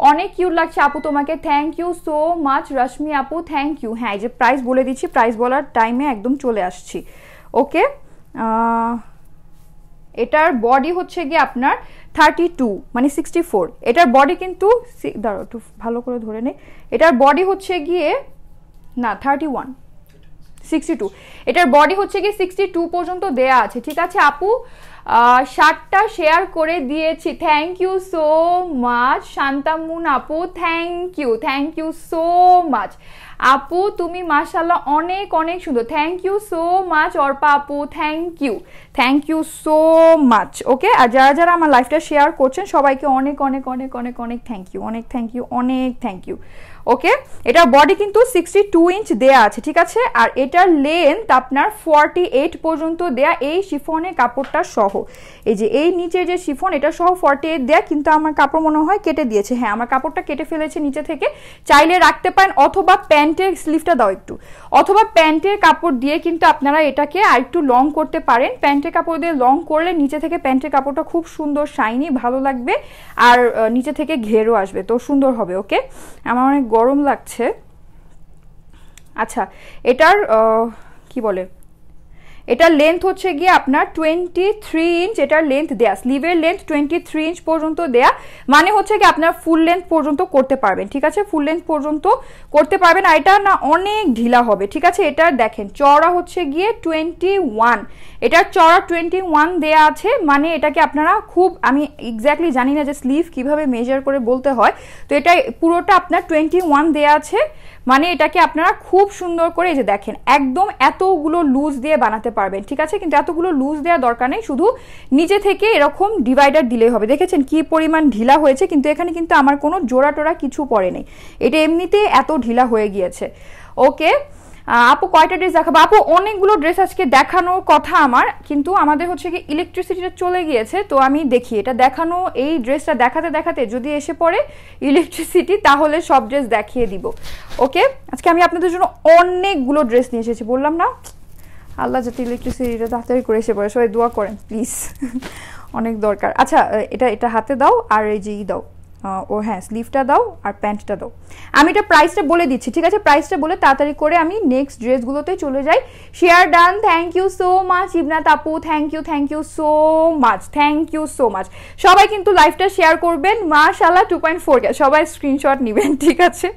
অনেক কিউট লাগছে আপু তোমাকে thank you so much Rashmi আপু থ্যাংক ইউ হ্যাঁ এই যে প্রাইস বলে দিচ্ছি প্রাইস বলার টাইমে একদম চলে আসছি ওকে এটার বডি হচ্ছে গিয়ে আপনার থার্টি টু মানে সিক্সটি ফোর এটার বডি কিন্তু দাঁড়ো একটু ভালো করে ধরে নেই এটার বডি হচ্ছে গিয়ে না থার্টি ওয়ান সিক্সটি টু এটার বডি হচ্ছে কি সিক্সটি টু পর্যন্ত দেয়া আছে ঠিক আছে আপু ষাটটা শেয়ার করে দিয়েছি thank you so much Shantamun আপু thank you thank you so much আপু তুমি মাশাল্লাহ অনেক অনেক সুন্দর thank you so much Orpa আপু thank you thank you so much okay আর যারা যারা আমার লাইফটা শেয়ার করছেন সবাইকে অনেক অনেক অনেক অনেক অনেক থ্যাংক ইউ অনেক থ্যাংক ইউ অনেক থ্যাংক ইউ ওকে এটা বডি কিন্তু সিক্সটি টু ইঞ্চ দেয়া আছে ঠিক আছে আর এটার লেন্থ আপনার ফর্টি এইট পর্যন্ত দেয়া এই শিফনের কাপড়টা সহ এই যে এই নিচে যে শিফন এটা সহ ফর্টি এইট দেয়া কিন্তু আমার কাপড় মনে হয় কেটে দিয়েছে হ্যাঁ আমার কাপড়টা কেটে ফেলেছে নিচে থেকে চাইলে রাখতে পারেন অথবা প্যান্টের স্লিভটা দাও একটু অথবা প্যান্টের কাপড় দিয়ে কিন্তু আপনারা এটাকে আর একটু লং করতে পারেন প্যান্টের কাপড় দিয়ে লং করলে নিচে থেকে প্যান্টের কাপড়টা খুব সুন্দর শাইনি ভালো লাগবে আর নিচে থেকে ঘেরও আসবে তো সুন্দর হবে ওকে আমার অনেক গরম লাগছে আচ্ছা এটার কি বলে এটার লেন্থ হচ্ছে গিয়ে আপনার টোয়েন্টি থ্রি ইঞ্চ এটার লেন্থ দেয়া স্লিভের লেন্থ টোয়েন্টি থ্রি ইঞ্চ পর্যন্ত দেয়া মানে হচ্ছে গিয়ে আপনার ফুল লেন্থ পর্যন্ত করতে পারবেন ঠিক আছে ফুল লেন্থ পর্যন্ত করতে পারবেন আর এটা না অনেক ঢিলা হবে ঠিক আছে এটার দেখেন চড়া হচ্ছে গিয়ে টোয়েন্টি ওয়ান এটার চড়া টোয়েন্টি ওয়ান দেয়া আছে মানে এটাকে আপনারা খুব আমি এক্স্যাক্টলি জানি না যে স্লিভ কিভাবে মেজার করে বলতে হয় তো এটা পুরোটা আপনার টোয়েন্টি ওয়ান দেয়া আছে মানে এটাকে আপনারা খুব সুন্দর করে যে দেখেন একদম এতগুলো লুজ দিয়ে বানাতে পারবেন ঠিক আছে কিন্তু এতগুলো লুজ দেওয়া দরকার নেই শুধু নিজে থেকে এরকম ডিভাইডার দিলেই হবে দেখেছেন কি পরিমাণ ঢিলা হয়েছে কিন্তু এখানে কিন্তু আমার কোনো জোড়া টোড়া কিছু পড়ে নেই এটা এমনিতে এত ঢিলা হয়ে গিয়েছে ওকে আপু কয়টা ড্রেস দেখাবো আপু অনেকগুলো ড্রেস আজকে দেখানোর কথা আমার কিন্তু আমাদের হচ্ছে কি ইলেকট্রিসিটিটা চলে গিয়েছে তো আমি দেখি এটা দেখানো এই ড্রেসটা দেখাতে দেখাতে যদি এসে পড়ে ইলেকট্রিসিটি তাহলে সব ড্রেস দেখিয়ে দিব ওকে আজকে আমি আপনাদের জন্য অনেকগুলো ড্রেস নিয়ে এসেছি বললাম না আল্লাহ যাতে ইলেকট্রিসিটিটা তাড়াতাড়ি করে এসে পড়ে সবাই দোয়া করেন প্লিজ অনেক দরকার আচ্ছা এটা এটা হাতে দাও আর এই যেই দাও ও হ্যাঁ স্লিভটা দাও আর প্যান্টটা দাও আমি এটা প্রাইসটা বলে দিচ্ছি ঠিক আছে প্রাইসটা বলে তাড়াতাড়ি করে আমি নেক্সট ড্রেসগুলোতে চলে যাই share done thank you so much Ibna তাপু thank you thank you so much thank you so much সবাই কিন্তু লাইভটা শেয়ার করবেন মাশাল্লাহ টু পয়েন্ট ফোর সবাই স্ক্রিনশট নেবেন ঠিক আছে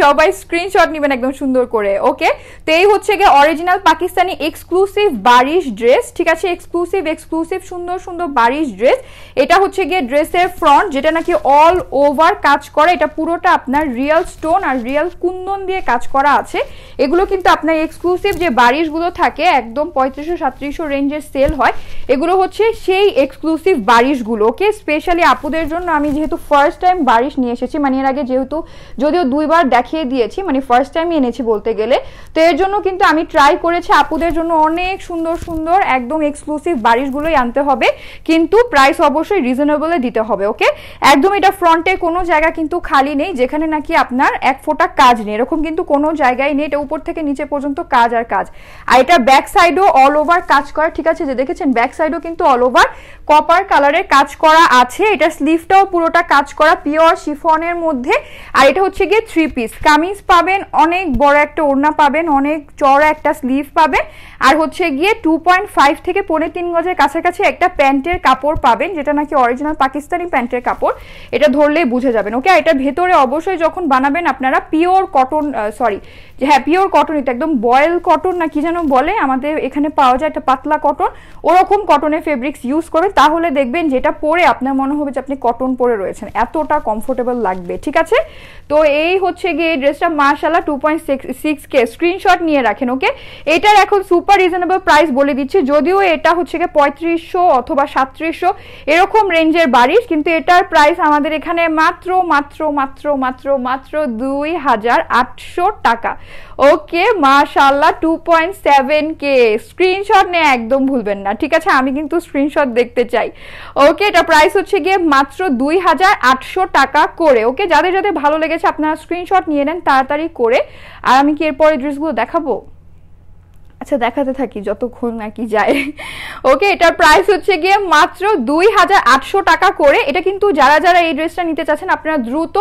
সবাই স্ক্রিনশট নেবেন একদম সুন্দর করে ওকে তো এই হচ্ছে গিয়ে original Pakistani exclusive Bareeze dress ঠিক আছে এক্সক্লুসিভ এক্সক্লুসিভ সুন্দর সুন্দর বারিশ ড্রেস এটা হচ্ছে গিয়ে ড্রেসের ফ্রন্ট যেটা নাকি অল ওভার কাজ করা এটা পুরোটা আপনার রিয়েল স্টোন আর রিয়েল কুন্দন দিয়ে কাজ করা আছে এগুলো কিন্তু আপনার এক্সক্লুসিভ যে বারিশগুলো থাকে একদম পঁয়ত্রিশশো সাতত্রিশশো রেঞ্জের সেল হয় এগুলো হচ্ছে সেই এক্সক্লুসিভ বারিশগুলো ওকে স্পেশালি আপুদের জন্য আমি যেহেতু ফার্স্ট টাইম বারিশ নিয়ে এসেছি মানে এর আগে যেহেতু যদিও দুইবার দেখিয়ে দিয়েছি মানে ফার্স্ট টাইম এনেছি বলতে গেলে তো এর জন্য কিন্তু আমি ট্রাই করেছি আপুদের জন্য অনেক সুন্দর সুন্দর একদম এক্সক্লুসিভ বারিশগুলোই আনতে হবে কিন্তু প্রাইস অবশ্যই রিজনেবলে দিতে হবে ওকে একদম এটা ফ্রম ফ্রন্টে কোনো জায়গা কিন্তু খালি নেই যেখানে নাকি আপনার এক ফোটা কাজ নেই এরকম কিন্তু কোনো জায়গায় নেই এটা উপর থেকে নিচে পর্যন্ত কাজ আর কাজ আর এটা ব্যাক সাইডও অল ওভার কাজ করা ঠিক আছে যে দেখেছেন ব্যাক সাইডও কিন্তু অল ওভার কপার কালারের কাজ করা আছে এটা স্লিভটাও পুরোটা কাজ করা পিওর শিফনের মধ্যে আর এটা হচ্ছে গিয়ে থ্রি পিস কামিজ পাবেন অনেক বড় একটা ওড়না পাবেন অনেক চড়া একটা স্লিভ পাবেন আর হচ্ছে গিয়ে টু পয়েন্ট ফাইভ থেকে পনের তিন গজের কাছাকাছি একটা প্যান্টের কাপড় পাবেন যেটা নাকি অরিজিনাল পাকিস্তানি প্যান্টের কাপড় এটা ধরলেই বুঝে যাবেন ওকে এটা ভেতরে অবশ্যই যখন বানাবেন আপনারা পিওর কটন সরি হ্যাঁ পিওর কটন এটা একদম বয়েল কটন না কি যেন বলে আমাদের এখানে পাওয়া যায় একটা পাতলা কটন ওরকম কটনের ফেব্রিক্স ইউজ করবেন তাহলে দেখবেন যেটা পরে আপনার মনে হবে যে আপনি কটন পরে রয়েছেন এতটা কমফোর্টেবল লাগবে ঠিক আছে তো এই হচ্ছে গিয়ে এই ড্রেসটা মার্শাল্লাহ two point six K screenshot নিয়ে রাখেন ওকে এটার এখন সুপার রিজনেবল প্রাইস বলে দিচ্ছি যদিও এটা হচ্ছে গিয়ে পঁয়ত্রিশশো অথবা সাতত্রিশশো এরকম রেঞ্জের বাড়ির কিন্তু এটার প্রাইস আমাদের এখানে মাত্র মাত্র মাত্র মাত্র মাত্র দুই হাজার আটশো টাকা ওকে মাশাল্লাহ two point seven K screenshot নিয়ে একদম ভুলবেন না ঠিক আছে আমি কিন্তু স্ক্রিনশট দেখতে চাই ওকে এটা প্রাইস হচ্ছে গিয়ে মাত্র দুই হাজার আটশো টাকা করে ওকে যাদের যাদের ভালো লেগেছে আপনারা স্ক্রিনশট নিয়ে নেন তাড়াতাড়ি করে আর আমি কি এরপরে ড্রেসগুলো দেখাবো আচ্ছা দেখাতে থাকি যতক্ষণ নাকি কি যায় ওকে এটার প্রাইস হচ্ছে গিয়ে মাত্র দুই হাজার আটশো টাকা করে এটা কিন্তু যারা যারা এই ড্রেসটা নিতে চাচ্ছেন আপনারা দ্রুত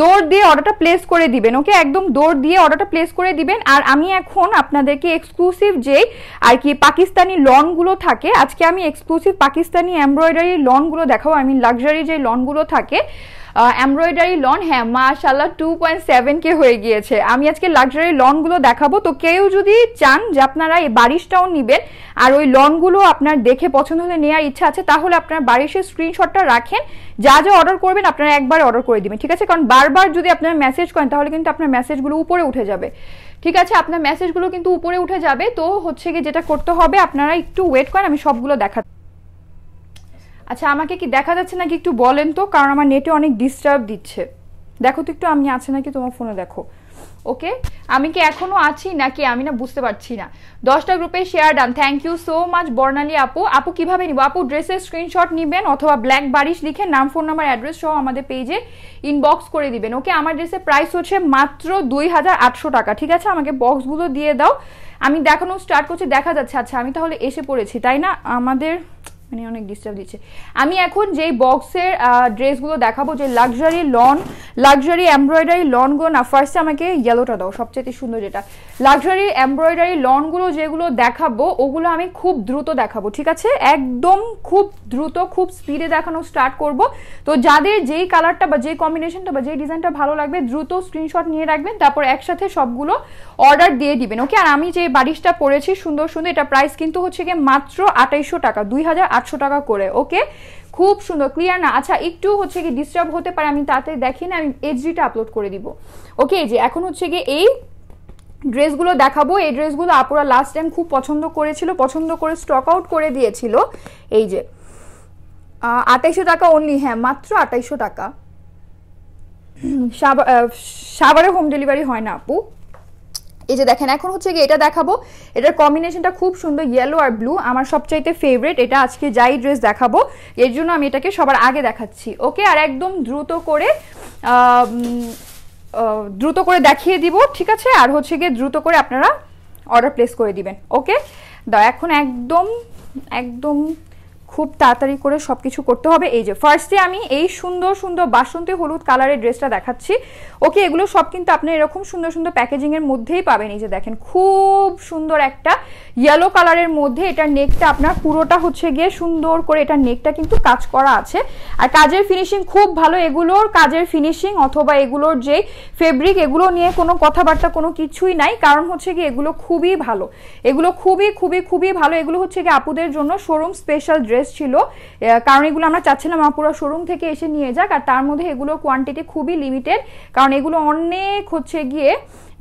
দৌড় দিয়ে অর্ডারটা প্লেস করে দিবেন ওকে একদম দৌড় দিয়ে অর্ডারটা প্লেস করে দিবেন আর আমি এখন আপনাদেরকে এক্সক্লুসিভ যেই আর কি পাকিস্তানি লনগুলো থাকে আজকে আমি এক্সক্লুসিভ পাকিস্তানি এমব্রয়ডারি লনগুলো দেখাবো আই মিন লাক্সারি যে লনগুলো থাকে এমব্রয়ডারি লন হ্যাঁ মাশাল্লাহ টু পয়েন্ট সেভেন কে হয়ে গিয়েছে আমি আজকে লাক্সারি লনগুলো দেখাবো তো কেউ যদি চান যে আপনারা এই বারিশটাও নেবেন আর ওই লনগুলো আপনার দেখে পছন্দ হলে নেওয়ার ইচ্ছা আছে তাহলে আপনার বারিশের স্ক্রিনশটটা রাখেন যা যা অর্ডার করবেন আপনারা একবার অর্ডার করে দিবেন ঠিক আছে কারণ বারবার যদি আপনারা মেসেজ করেন তাহলে কিন্তু আপনার মেসেজগুলো উপরে উঠে যাবে ঠিক আছে আপনার মেসেজগুলো কিন্তু উপরে উঠে যাবে তো হচ্ছে গিয়ে যেটা করতে হবে আপনারা একটু ওয়েট করেন আমি সবগুলো দেখা আচ্ছা আমাকে কি দেখা যাচ্ছে নাকি একটু বলেন তো কারণ আমার নেটে অনেক ডিস্টার্ব দিচ্ছে দেখো তো একটু আমি আছে নাকি তোমার ফোনে দেখো ওকে আমি কি এখনো আছি নাকি আমি না বুঝতে পারছি না দশটা গ্রুপে share done thank you so much Barnali আপু আপু কিভাবে নিব আপু ড্রেসের স্ক্রিনশট নিবেন অথবা ব্ল্যাক বারিশ লিখে নাম ফোন নাম্বার অ্যাড্রেস সহ আমাদের পেজে ইনবক্স করে দিবেন ওকে আমার ড্রেসের প্রাইস হচ্ছে মাত্র দুই হাজার আটশো টাকা ঠিক আছে আমাকে বক্সগুলো দিয়ে দাও আমি দেখানো স্টার্ট করছি দেখা যাচ্ছে আচ্ছা আমি তাহলে এসে পড়েছি তাই না আমাদের মানে অনেক ডিস্টার্ব দিচ্ছে আমি এখন যেই বক্সের ড্রেসগুলো দেখাবো যে লাক্সারি লন লাক্সারি এমব্রয়ডারি লনগুলো না ফার্স্টে আমাকে ইয়েলোটা দাও সবচেয়ে সুন্দর যেটা লাক্সারি এমব্রয়ডারি লনগুলো যেগুলো দেখাবো ওগুলো আমি খুব দ্রুত দেখাবো ঠিক আছে একদম খুব দ্রুত খুব স্পিডে দেখানো স্টার্ট করব তো যাদের যেই কালারটা বা যেই কম্বিনেশনটা বা যেই ডিজাইনটা ভালো লাগবে দ্রুত স্ক্রিনশট নিয়ে রাখবেন তারপর একসাথে সবগুলো অর্ডার দিয়ে দিবেন ওকে আর আমি যে বারিশটা পরেছি সুন্দর সুন্দর এটা প্রাইস কিন্তু হচ্ছে গিয়ে মাত্র আটাইশো টাকা দুই হাজার আটশো টাকা করে ওকে খুব সুন্দর ক্লিয়ার না আচ্ছা একটু হচ্ছে কি ডিস্টার্ব হতে পারে আমি তাতে দেখি না আমি এইচডিটা আপলোড করে দিব ওকে এই যে এখন হচ্ছে গিয়ে এই ড্রেসগুলো দেখাবো এই ড্রেসগুলো আপুরা লাস্ট টাইম খুব পছন্দ করেছিল পছন্দ করে স্টক আউট করে দিয়েছিল এই যে আটাইশো টাকা অনলি হ্যাঁ মাত্র আটাইশো টাকা সাবারে হোম ডেলিভারি হয় না আপু এই যে দেখেন এখন হচ্ছে গিয়ে এটা দেখাবো এটার কম্বিনেশনটা খুব সুন্দর ইয়েলো আর ব্লু আমার সবচাইতে ফেভারেট এটা আজকে যাই ড্রেস দেখাবো এর জন্য আমি এটাকে সবার আগে দেখাচ্ছি ওকে আর একদম দ্রুত করে দ্রুত করে দেখিয়ে দিব ঠিক আছে আর হচ্ছে গিয়ে দ্রুত করে আপনারা অর্ডার প্লেস করে দিবেন ওকে দা এখন একদম একদম খুব তাড়াতাড়ি করে সব কিছু করতে হবে এই যে ফার্স্টে আমি এই সুন্দর সুন্দর বাসন্তী হলুদ কালারের ড্রেসটা দেখাচ্ছি ওকে এগুলো সব কিন্তু আপনি এরকম সুন্দর সুন্দর প্যাকেজিংয়ের মধ্যেই পাবেন এই যে দেখেন খুব সুন্দর একটা ইয়েলো কালারের মধ্যে এটার নেকটা আপনার পুরোটা হচ্ছে গিয়ে সুন্দর করে এটার নেকটা কিন্তু কাজ করা আছে আর কাজের ফিনিশিং খুব ভালো এগুলোর কাজের ফিনিশিং অথবা এগুলোর যে ফেব্রিক এগুলো নিয়ে কোনো কথাবার্তা কোনো কিছুই নাই কারণ হচ্ছে গিয়ে এগুলো খুবই ভালো এগুলো খুবই খুবই খুবই ভালো এগুলো হচ্ছে গিয়ে আপুদের জন্য শোরুম স্পেশাল ড্রেস ড্রেস ছিল কারণ এগুলো আমরা চাচ্ছিলাম পুরো শোরুম থেকে এসে নিয়ে যাক আর তার মধ্যে এগুলো কোয়ান্টিটি খুবই লিমিটেড কারণ এগুলো অনেক হচ্ছে গিয়ে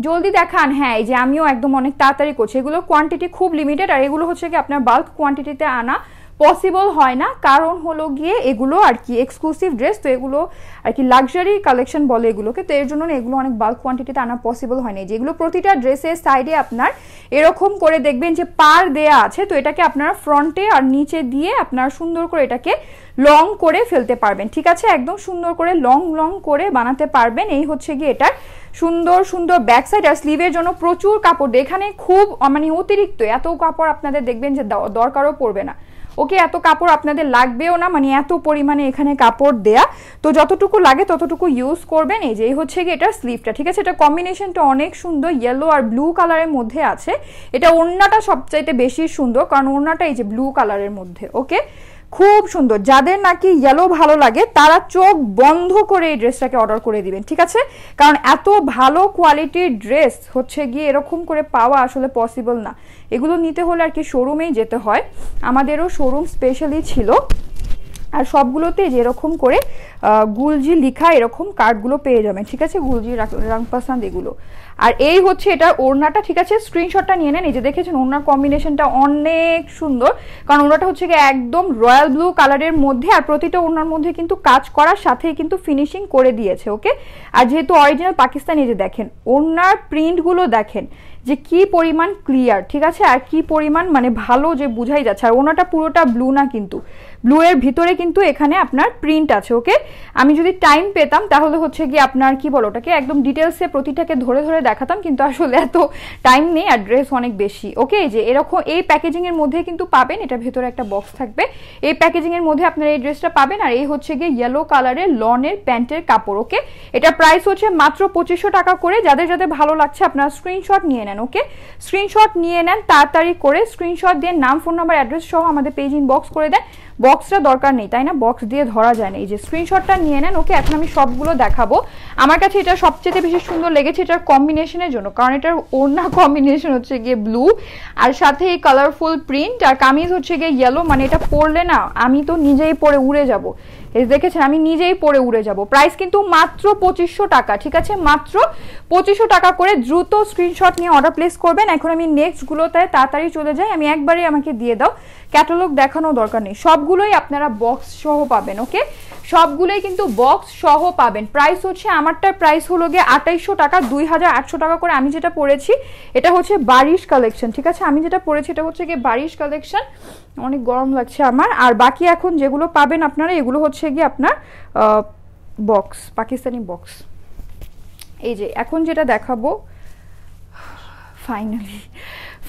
জলদি দেখান হ্যাঁ এই যে আমিও একদম অনেক তাড়াতাড়ি করছি এগুলো কোয়ান্টিটি খুব লিমিটেড আর এগুলো হচ্ছে কি আপনার বাল্ক কোয়ান্টিটিতে আনা পসিবল হয় না কারণ হলো গিয়ে এগুলো আর কি এক্সক্লুসিভ ড্রেস তো এগুলো আর কি লাক্সারি কালেকশন বলে এগুলোকে তো এর জন্য এগুলো অনেক বাল্ক কোয়ান্টিটিতে আনা পসিবল হয় না যেগুলো প্রতিটা ড্রেসের সাইডে আপনার এরকম করে দেখবেন যে পার দেয়া আছে তো এটাকে আপনারা ফ্রন্টে আর নিচে দিয়ে আপনারা সুন্দর করে এটাকে লং করে ফেলতে পারবেন ঠিক আছে একদম সুন্দর করে লং লং করে বানাতে পারবেন এই হচ্ছে গিয়ে এটার সুন্দর সুন্দর ব্যাক সাইড আর স্লিভের জন্য প্রচুর কাপড় এখানে খুব মানে অতিরিক্ত এত কাপড় আপনাদের দেখবেন যে দরকারও পড়বে না ওকে এত কাপড় আপনাদের লাগবেও না মানে এত পরিমাণে এখানে কাপড় দেয়া তো যতটুকু লাগে ততটুকু ইউজ করবেন এই যে এই হচ্ছে গিয়ে এটার স্লিভটা ঠিক আছে এটা কম্বিনেশনটা অনেক সুন্দর ইয়েলো আর ব্লু কালারের মধ্যে আছে এটা ওড়নাটা সবচাইতে বেশি সুন্দর কারণ ওড়নাটা এই যে ব্লু কালারের মধ্যে ওকে খুব সুন্দর যাদের নাকি ইয়েলো ভালো লাগে তারা চোখ বন্ধ করে এই ড্রেসটাকে অর্ডার করে দিবেন ঠিক আছে কারণ এত ভালো কোয়ালিটির ড্রেস হচ্ছে গিয়ে এরকম করে পাওয়া আসলে পসিবল না এগুলো নিতে হলে আর কি শোরুমেই যেতে হয় আমাদেরও শোরুম স্পেশালি ছিল আর সবগুলোতে যেরকম করে গুলজি লিখা এরকম কার্ডগুলো পেয়ে যাবেন ঠিক আছে গুলজি পাসান্দ এগুলো আর এই হচ্ছে এটা ওড়নাটা ঠিক আছে স্ক্রিনশটটা নিয়ে নেন এই যে দেখেছেন ওড়নার কম্বিনেশনটা অনেক সুন্দর কারণ ওড়নাটা হচ্ছে গিয়ে একদম রয়্যাল ব্লু কালারের মধ্যে আর প্রতিটা ওড়নার মধ্যে কিন্তু কাজ করার সাথেই কিন্তু ফিনিশিং করে দিয়েছে ওকে আর যেহেতু অরিজিনাল পাকিস্তানি যে দেখেন ওড়নার প্রিন্টগুলো দেখেন যে কি পরিমাণ ক্লিয়ার ঠিক আছে আর কি পরিমাণ মানে ভালো যে বুঝাই যাচ্ছে আর ওনাটা পুরোটা ব্লু না কিন্তু ব্লু এর ভিতরে কিন্তু এখানে আপনার প্রিন্ট আছে ওকে আমি যদি টাইম পেতাম তাহলে হচ্ছে গিয়ে আপনার কি বলো ওটাকে একদম ডিটেলসে প্রতিটাকে ধরে ধরে দেখাতাম কিন্তু আসলে এত টাইম নেই অ্যাড্রেস অনেক বেশি ওকে যে এরকম এই প্যাকেজিংয়ের মধ্যে কিন্তু পাবেন এটা ভেতরে একটা বক্স থাকবে এই প্যাকেজিংয়ের মধ্যে আপনারা এই ড্রেসটা পাবেন আর এই হচ্ছে গিয়ে ইয়েলো কালারের লনের প্যান্টের কাপড় ওকে এটা প্রাইস হচ্ছে মাত্র পঁচিশশো টাকা করে যাদের যাদের ভালো লাগছে আপনারা স্ক্রিনশট নিয়ে নেন ওকে স্ক্রিনশট নিয়ে নেন তাড়াতাড়ি করে স্ক্রিনশট দিয়ে নাম ফোন নাম্বার অ্যাড্রেস সহ আমাদের পেজ ইনবক্স করে দেন বক্সটা দরকার নেই তাই না বক্স দিয়ে ধরা যায় না এই যে স্ক্রিনশটটা নিয়ে নেন ওকে এখন আমি সবগুলো দেখাবো আমার কাছে এটা সবচেয়ে বেশি সুন্দর লেগেছে এটার কম্বিনেশনের জন্য কারণ এটার অন্য কম্বিনেশন হচ্ছে গিয়ে ব্লু আর সাথে এই কালারফুল প্রিন্ট আর কামিজ হচ্ছে গিয়ে ইয়েলো মানে এটা পরলে না আমি তো নিজেই পরে উড়ে যাবো দেখেছেন আমি নিজেই পরে উড়ে যাব প্রাইস কিন্তু মাত্র পঁচিশশো টাকা ঠিক আছে মাত্র পঁচিশশো টাকা করে দ্রুত স্ক্রিনশট নিয়ে অর্ডার প্লেস করবেন এখন আমি নেক্সটগুলোতে তাড়াতাড়ি চলে যাই আমি একবারে আমাকে দিয়ে দাও ক্যাটালগ দেখানো দরকার নেই সবগুলোই আপনারা বক্স সহ পাবেন ওকে সবগুলোই কিন্তু বক্স সহ পাবেন প্রাইস হচ্ছে আমারটার প্রাইস হলো গিয়ে আঠাইশশো টাকা দুই হাজার আটশো টাকা করে আমি যেটা পড়েছি এটা হচ্ছে বারিশ কালেকশন ঠিক আছে আমি যেটা পড়েছি এটা হচ্ছে গিয়ে বারিশ কালেকশন অনেক গরম লাগছে আমার আর বাকি এখন যেগুলো পাবেন আপনারা এগুলো হচ্ছে গিয়ে আপনার বক্স পাকিস্তানি বক্স এই যে এখন যেটা দেখাবো ফাইনালি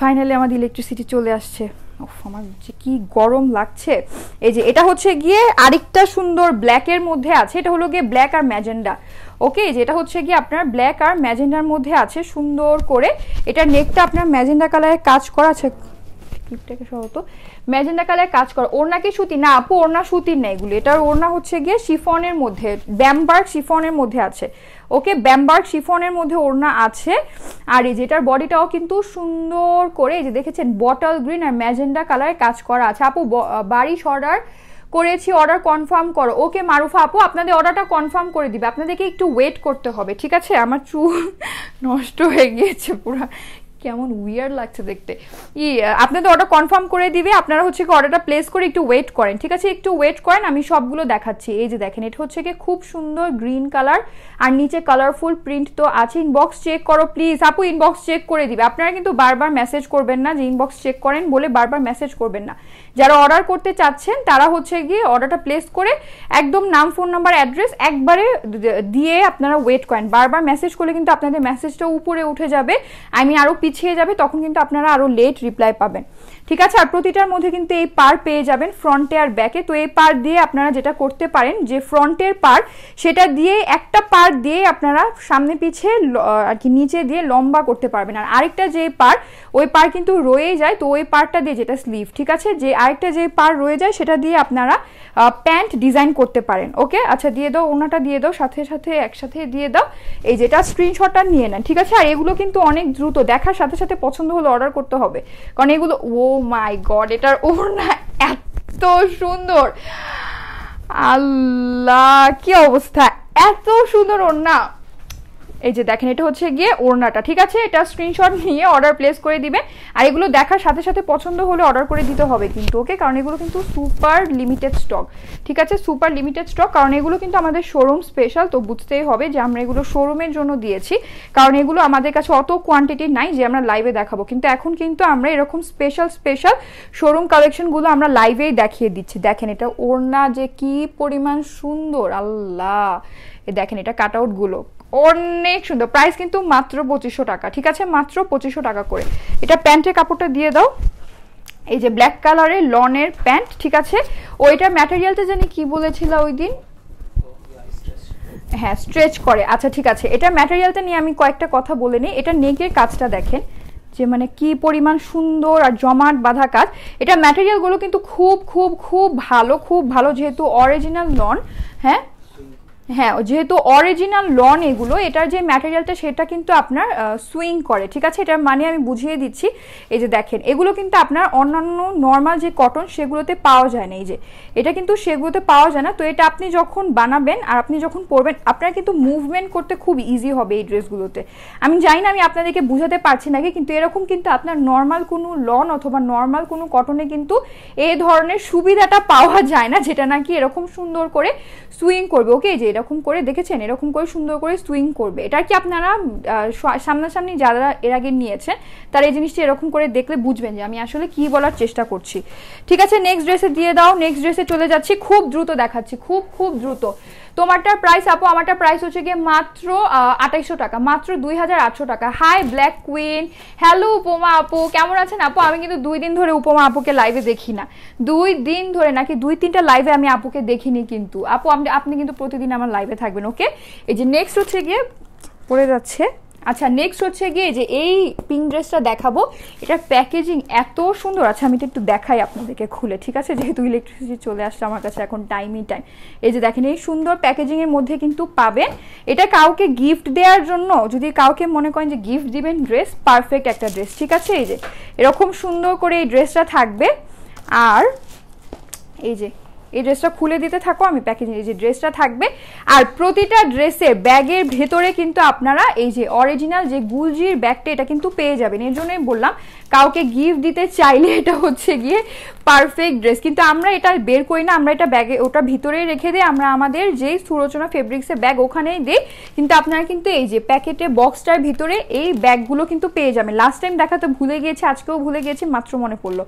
ফাইনালি আমাদের ইলেকট্রিসিটি চলে আসছে আমার যে কি গরম লাগছে এই যে এটা হচ্ছে গিয়ে আরেকটা সুন্দর ব্ল্যাকের মধ্যে আছে এটা হলো গিয়ে ব্ল্যাক আর ম্যাজেন্ডা ওকে যেটা হচ্ছে গিয়ে আপনার ব্ল্যাক আর ম্যাজেন্ডার মধ্যে আছে সুন্দর করে এটা নেকটা আপনার ম্যাজেন্ডা কালারে কাজ করা আছে ক্লিপটাকে সহ তো ম্যাজেন্ডা কালার কাজ কর ওড়না কি সুতি না আপু ওড়না সুতির না এগুলো এটার ওড়না হচ্ছে গিয়ে শিফনের মধ্যে ব্যামবার্গ শিফনের মধ্যে আছে ওকে ব্যামবার্গ শিফনের মধ্যে ওড়না আছে আর এই যেটার বডিটাও কিন্তু সুন্দর করে এই যে দেখেছেন বটল গ্রিন আর ম্যাজেন্ডা কালারে কাজ করা আছে আপু বাড়ি সরার করেছি অর্ডার কনফার্ম করো ওকে মারুফা আপু আপনাদের অর্ডারটা কনফার্ম করে দিবে আপনাদেরকে একটু ওয়েট করতে হবে ঠিক আছে আমার চুল নষ্ট হয়ে গিয়েছে পুরো কেমন উইয়ার লাগছে দেখতে ই আপনাদের অর্ডার কনফার্ম করে দিবে আপনারা হচ্ছে কি অর্ডারটা প্লেস করে একটু ওয়েট করেন ঠিক আছে একটু ওয়েট করেন আমি সবগুলো দেখাচ্ছি এই যে দেখেন এটা হচ্ছে কি খুব সুন্দর গ্রিন কালার আর নিচে কালারফুল প্রিন্ট তো আছে ইনবক্স চেক করো প্লিজ আপু ইনবক্স চেক করে দিবে আপনারা কিন্তু বারবার মেসেজ করবেন না যে ইনবক্স চেক করেন বলে বারবার মেসেজ করবেন না যারা অর্ডার করতে চাচ্ছেন তারা হচ্ছে গিয়ে অর্ডারটা প্লেস করে একদম নাম ফোন নাম্বার অ্যাড্রেস একবারে দিয়ে আপনারা ওয়েট করেন বারবার মেসেজ করলে কিন্তু আপনাদের মেসেজটা উপরে উঠে যাবে আমি আরও পিছিয়ে যাবে তখন কিন্তু আপনারা আরও লেট রিপ্লাই পাবেন ঠিক আছে আর প্রতিটার মধ্যে কিন্তু এই পার পেয়ে যাবেন ফ্রন্টে আর ব্যাকে তো এই পার দিয়ে আপনারা যেটা করতে পারেন যে ফ্রন্টের পার সেটা দিয়ে একটা পার দিয়ে আপনারা সামনে পিছে আর কি নিচে দিয়ে লম্বা করতে পারবেন আর আরেকটা যে পার ওই পার কিন্তু রয়ে যায় তো ওই পারটা দিয়ে যেটা স্লিভ ঠিক আছে যে আরেকটা যে পার রয়ে যায় সেটা দিয়ে আপনারা প্যান্ট ডিজাইন করতে পারেন ওকে আচ্ছা দিয়ে দাও ওনাটা দিয়ে দাও সাথে সাথে একসাথে দিয়ে দাও এই যেটা স্ক্রিনশটটা নিয়ে নেন ঠিক আছে আর এগুলো কিন্তু অনেক দ্রুত দেখার সাথে সাথে পছন্দ হলে অর্ডার করতে হবে কারণ এগুলো ও মাই গড এটার ওড়না এত সুন্দর আল্লাহ কি অবস্থা এত সুন্দর ওড়না এই যে দেখেন এটা হচ্ছে গিয়ে ওড়নাটা ঠিক আছে এটা স্ক্রিনশট নিয়ে অর্ডার প্লেস করে দিবেন আর এগুলো দেখার সাথে সাথে পছন্দ হলে অর্ডার করে দিতে হবে কিন্তু ওকে কারণ এগুলো কিন্তু সুপার লিমিটেড স্টক ঠিক আছে সুপার লিমিটেড স্টক কারণ এগুলো কিন্তু আমাদের শোরুম স্পেশাল তো বুঝতেই হবে যে আমরা এগুলো শোরুমের জন্য দিয়েছি কারণ এগুলো আমাদের কাছে অত কোয়ান্টিটি নাই যে আমরা লাইভে দেখাবো কিন্তু এখন কিন্তু আমরা এরকম স্পেশাল স্পেশাল শোরুম কালেকশনগুলো আমরা লাইভেই দেখিয়ে দিচ্ছি দেখেন এটা ওড়না যে কি পরিমাণ সুন্দর আল্লাহ এ দেখেন এটা কাট আউটগুলো অনেক সুন্দর প্রাইস কিন্তু মাত্র পঁচিশশো টাকা ঠিক আছে মাত্র পঁচিশশো টাকা করে এটা প্যান্টের কাপড়টা দিয়ে দাও এই যে ব্ল্যাক কালারের লনের প্যান্ট ঠিক আছে ওইটার ম্যাটেরিয়ালটা জানি কি বলেছিল ওই দিন হ্যাঁ স্ট্রেচ করে আচ্ছা ঠিক আছে এটা ম্যাটেরিয়ালটা নিয়ে আমি কয়েকটা কথা বলে নিই এটা নেকের কাজটা দেখেন যে মানে কি পরিমাণ সুন্দর আর জমাট বাঁধা কাজ এটা ম্যাটেরিয়ালগুলো কিন্তু খুব খুব খুব ভালো খুব ভালো যেহেতু অরিজিনাল লন হ্যাঁ হ্যাঁ যেহেতু অরিজিনাল লন এগুলো এটার যে ম্যাটেরিয়ালটা সেটা কিন্তু আপনার সুইং করে ঠিক আছে এটার মানে আমি বুঝিয়ে দিচ্ছি এই যে দেখেন এগুলো কিন্তু আপনার অন্যান্য নর্মাল যে কটন সেগুলোতে পাওয়া যায় না এই যে এটা কিন্তু সেগুলোতে পাওয়া যায় না তো এটা আপনি যখন বানাবেন আর আপনি যখন পরবেন আপনার কিন্তু মুভমেন্ট করতে খুব ইজি হবে এই ড্রেসগুলোতে আমি জানি না আমি আপনাদেরকে বুঝাতে পারছি নাকি কিন্তু এরকম কিন্তু আপনার নর্মাল কোনো লন অথবা নর্মাল কোনো কটনে কিন্তু এ ধরনের সুবিধাটা পাওয়া যায় না যেটা নাকি এরকম সুন্দর করে সুইং করবে ওকে যে এরকম করে দেখেছেন এরকম করে সুন্দর করে সুইং করবে এটা কি আপনারা সামনাসামনি যারা এর আগে নিয়েছেন তারা এই জিনিসটি এরকম করে দেখলে বুঝবেন যে আমি আসলে কি বলার চেষ্টা করছি ঠিক আছে নেক্সট ড্রেসে দিয়ে দাও নেক্সট ড্রেসে চলে যাচ্ছি খুব দ্রুত দেখাচ্ছি খুব খুব দ্রুত তোমারটার প্রাইস আপু আমারটা প্রাইস হচ্ছে গিয়ে মাত্র আঠাইশো টাকা মাত্র দুই হাজার আটশো টাকা হাই ব্ল্যাক কুইন হ্যালো উপমা আপু কেমন আছেন আপু আমি কিন্তু দুই দিন ধরে উপমা আপুকে লাইভে দেখি না দুই দিন ধরে নাকি দুই তিনটা লাইভে আমি আপুকে দেখিনি কিন্তু আপু আপনি কিন্তু প্রতিদিন আমার লাইভে থাকবেন ওকে এই যে নেক্সট হচ্ছে গিয়ে পড়ে যাচ্ছে আচ্ছা নেক্সট হচ্ছে গিয়ে যে এই পিঙ্ক ড্রেসটা দেখাবো এটার প্যাকেজিং এত সুন্দর আছে আচ্ছা, আমি তো একটু দেখাই আপনাদেরকে খুলে ঠিক আছে যেহেতু ইলেকট্রিসিটি চলে আসলে আমার কাছে এখন টাইমই টাইম এই যে দেখেন এই সুন্দর প্যাকেজিংয়ের মধ্যে কিন্তু পাবেন এটা কাউকে গিফট দেওয়ার জন্য যদি কাউকে মনে করেন যে গিফট দিবেন ড্রেস পারফেক্ট একটা ড্রেস ঠিক আছে এই যে এরকম সুন্দর করে এই ড্রেসটা থাকবে আর এই যে এই ড্রেসটা খুলে দিতে থাকো আমি প্যাকেজিং এই যে ড্রেসটা থাকবে আর প্রতিটা ড্রেসে ব্যাগের ভেতরে কিন্তু আপনারা এই যে অরিজিনাল যে গুলজির ব্যাগটা এটা কিন্তু পেয়ে যাবেন এর জন্যই বললাম কাউকে গিফট দিতে চাইলে এটা হচ্ছে গিয়ে পারফেক্ট ড্রেস কিন্তু আমরা এটা বের করি না আমরা এটা ব্যাগে ওটা ভিতরে রেখে দিই আমরা আমাদের যেই সুরচনা ফেব্রিক্সে ব্যাগ ওখানেই দিই কিন্তু আপনারা কিন্তু এই যে প্যাকেটে বক্সটার ভিতরে এই ব্যাগগুলো কিন্তু পেয়ে যাবেন লাস্ট টাইম দেখাতে ভুলে গিয়েছে আজকেও ভুলে গিয়েছে মাত্র মনে পড়লো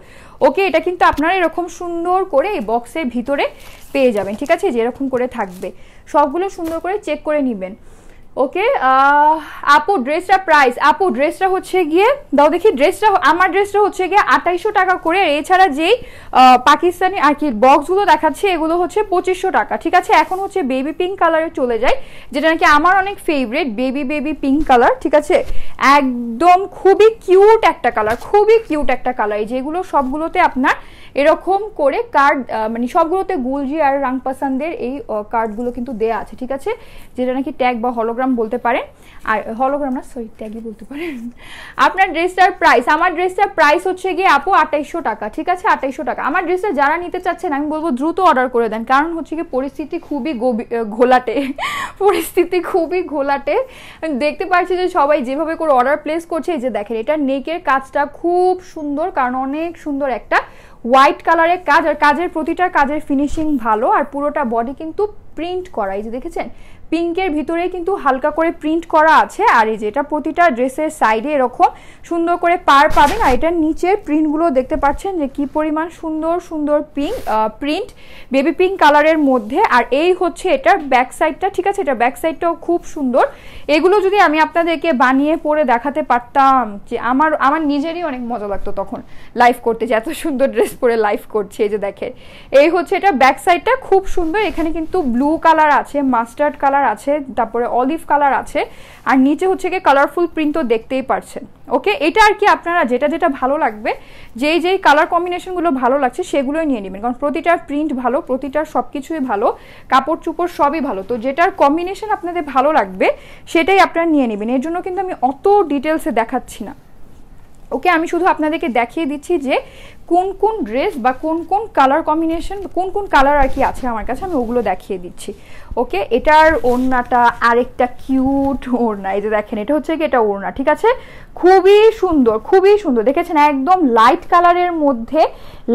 ওকে এটা কিন্তু আপনারা এরকম সুন্দর করে এই বক্সের ভিতরে ভিতরে পেয়ে যাবেন ঠিক আছে যেরকম করে থাকবে সবগুলো সুন্দর করে চেক করে নেবেন ওকে আপু ড্রেসটা প্রাইস আপু ড্রেসটা হচ্ছে গিয়ে দাও দেখি ড্রেসটা আমার ড্রেসটা হচ্ছে গিয়ে আঠাইশো টাকা করে এছাড়া যেই পাকিস্তানি আর কি বক্সগুলো দেখাচ্ছে এগুলো হচ্ছে পঁচিশশো টাকা ঠিক আছে এখন হচ্ছে বেবি পিঙ্ক কালারে চলে যায় যেটা নাকি আমার অনেক favourite baby baby pink colour ঠিক আছে একদম খুবই কিউট একটা কালার খুবই কিউট একটা কালার এই যেগুলো সবগুলোতে আপনার এরকম করে কার্ড মানে সবগুলোতে গুলজি আর রাংপাসানদের এই কার্ডগুলো কিন্তু দেয়া আছে ঠিক আছে যেটা নাকি ট্যাগ বা হলোগ্রাম হলোগ্রাম বলতে পারেন আর হলোগ্রাম না সরি ট্যাগই বলতে পারেন আপনার ড্রেসটার প্রাইস আমার ড্রেসটার প্রাইস হচ্ছে গিয়ে আপু আঠাইশশো টাকা ঠিক আছে আঠাইশশো টাকা আমার ড্রেসটা যারা নিতে চাচ্ছেন আমি বলবো দ্রুত অর্ডার করে দেন কারণ হচ্ছে গিয়ে পরিস্থিতি খুবই ঘোলাটে পরিস্থিতি খুবই ঘোলাটে দেখতে পাচ্ছি যে সবাই যেভাবে করে অর্ডার প্লেস করছে এই যে দেখেন এটা নেকের কাজটা খুব সুন্দর কারণ অনেক সুন্দর একটা হোয়াইট কালারের কাজ আর কাজের প্রতিটা কাজের ফিনিশিং ভালো আর পুরোটা বডি কিন্তু প্রিন্ট করা এই যে দেখেছেন পিঙ্কের ভিতরে কিন্তু হালকা করে প্রিন্ট করা আছে আর এই যেটা প্রতিটা ড্রেসের সাইডে এরকম সুন্দর করে পার পাবেন আর এটার নিচের প্রিন্টগুলো দেখতে পাচ্ছেন যে কি পরিমাণ সুন্দর সুন্দর পিঙ্ক প্রিন্ট বেবি পিঙ্ক কালারের মধ্যে আর এই হচ্ছে এটার ব্যাক সাইডটা ঠিক আছে এটা ব্যাক সাইডটাও খুব সুন্দর এগুলো যদি আমি আপনাদেরকে বানিয়ে পরে দেখাতে পারতাম যে আমার আমার নিজেরই অনেক মজা লাগতো তখন লাইফ করতে যে এত সুন্দর ড্রেস পরে লাইফ করছে এই যে দেখে এই হচ্ছে এটা ব্যাক সাইডটা খুব সুন্দর এখানে কিন্তু ব্লু কালার আছে মাস্টার্ড কালার কালার আছে তারপরে অলিভ কালার আছে আর নিচে হচ্ছে গিয়ে কালারফুল প্রিন্ট তো দেখতেই পারছেন ওকে এটা আর কি আপনারা যেটা যেটা ভালো লাগবে যেই যেই কালার কম্বিনেশনগুলো ভালো লাগছে সেগুলোই নিয়ে নেবেন কারণ প্রতিটার প্রিন্ট ভালো প্রতিটার সব কিছুই ভালো কাপড় চুপড় সবই ভালো তো যেটার কম্বিনেশন আপনাদের ভালো লাগবে সেটাই আপনারা নিয়ে নেবেন এর জন্য কিন্তু আমি অত ডিটেলসে দেখাচ্ছি না ওকে আমি শুধু আপনাদেরকে দেখিয়ে দিচ্ছি যে কোন কোন ড্রেস বা কোন কোন কালার কম্বিনেশন কোন কোন কালার আর কি আছে আমার কাছে আমি ওগুলো দেখিয়ে দিচ্ছি ওকে এটার ওড়নাটা আরেকটা কিউট ওড়না এই যে দেখেন এটা হচ্ছে কি এটা ওড়না ঠিক আছে খুবই সুন্দর খুবই সুন্দর দেখেছেন একদম লাইট কালারের মধ্যে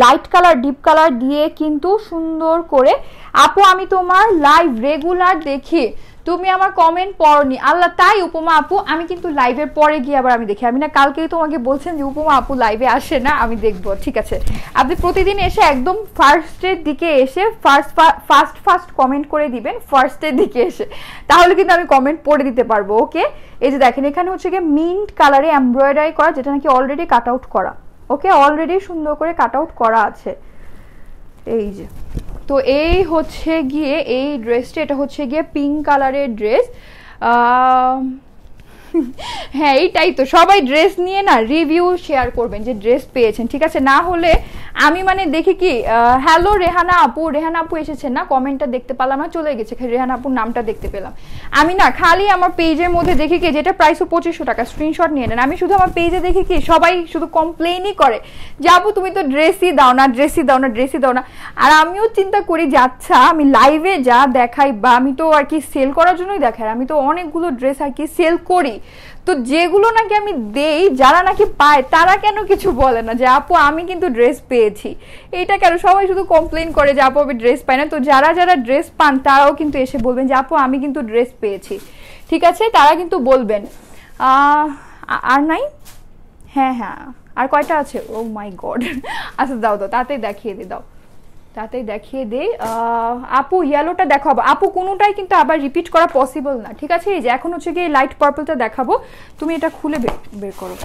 লাইট কালার ডিপ কালার দিয়ে কিন্তু সুন্দর করে আপু আমি তোমার লাইভ রেগুলার দেখি তুমি আমার কমেন্ট পড়নি আল্লাহ তাই উপমা আপু আমি কিন্তু লাইভের পরে গিয়ে আবার আমি দেখি আমি না কালকেই তোমাকে বলছেন যে উপমা আপু লাইভে আসে না আমি দেখব ঠিক আছে আপনি প্রতিদিন এসে একদম ফার্স্টের দিকে এসে ফার্স্ট ফার্স্ট ফার্স্ট কমেন্ট করে দিবেন ফার্স্টের দিকে এসে তাহলে কিন্তু আমি কমেন্ট পড়ে দিতে পারবো ওকে এই যে দেখেন এখানে হচ্ছে গিয়ে মিন্ট কালারে এমব্রয়ডারি করা যেটা নাকি অলরেডি কাট আউট করা ওকে অলরেডি সুন্দর করে কাট আউট করা আছে এই যে তো এই হচ্ছে গিয়ে এই ড্রেসটা এটা হচ্ছে গিয়ে পিঙ্ক কালারের ড্রেস হ্যাঁ এইটাই তো সবাই ড্রেস নিয়ে না রিভিউ শেয়ার করবেন যে ড্রেস পেয়েছেন ঠিক আছে না হলে আমি মানে দেখি কি হ্যালো রেহানা আপু রেহানা আপু এসেছেন না কমেন্টটা দেখতে পেলাম না চলে গেছে রেহানা আপুর নামটা দেখতে পেলাম আমি না খালি আমার পেজের মধ্যে দেখি কি যেটা প্রাইসও পঁচিশশো টাকা স্ক্রিনশট নিয়ে নেন আমি শুধু আমার পেজে দেখি কি সবাই শুধু কমপ্লেনই করে যে আপু তুমি তো ড্রেসই দাও না ড্রেসই দাও না ড্রেসই দাও না আর আমিও চিন্তা করি যাচ্ছা আচ্ছা আমি লাইভে যা দেখাই বা আমি তো আর কি সেল করার জন্যই দেখাই আমি তো অনেকগুলো ড্রেস আর কি সেল করি তো যেগুলো নাকি আমি দেই যারা নাকি পায় তারা কেন কিছু বলে না যে আপু আমি কিন্তু ড্রেস পেয়েছি এইটা কেন সবাই শুধু কমপ্লেন করে যে আপু আমি ড্রেস পাই না তো যারা যারা ড্রেস পান তারাও কিন্তু এসে বলবেন যে আপু আমি কিন্তু ড্রেস পেয়েছি ঠিক আছে তারা কিন্তু বলবেন আর নাই হ্যাঁ হ্যাঁ আর কয়টা আছে ও মাই গড আচ্ছা দাও দাও তাতে দেখিয়ে দিয়ে দাও তাতে দেখিয়ে দেই আপু ইয়েলোটা দেখাবো আপু কোনোটাই কিন্তু আবার রিপিট করা পসিবল না ঠিক আছে এই যে এখন হচ্ছে গিয়ে লাইট পার্পলটা দেখাবো তুমি এটা খুলে বের করো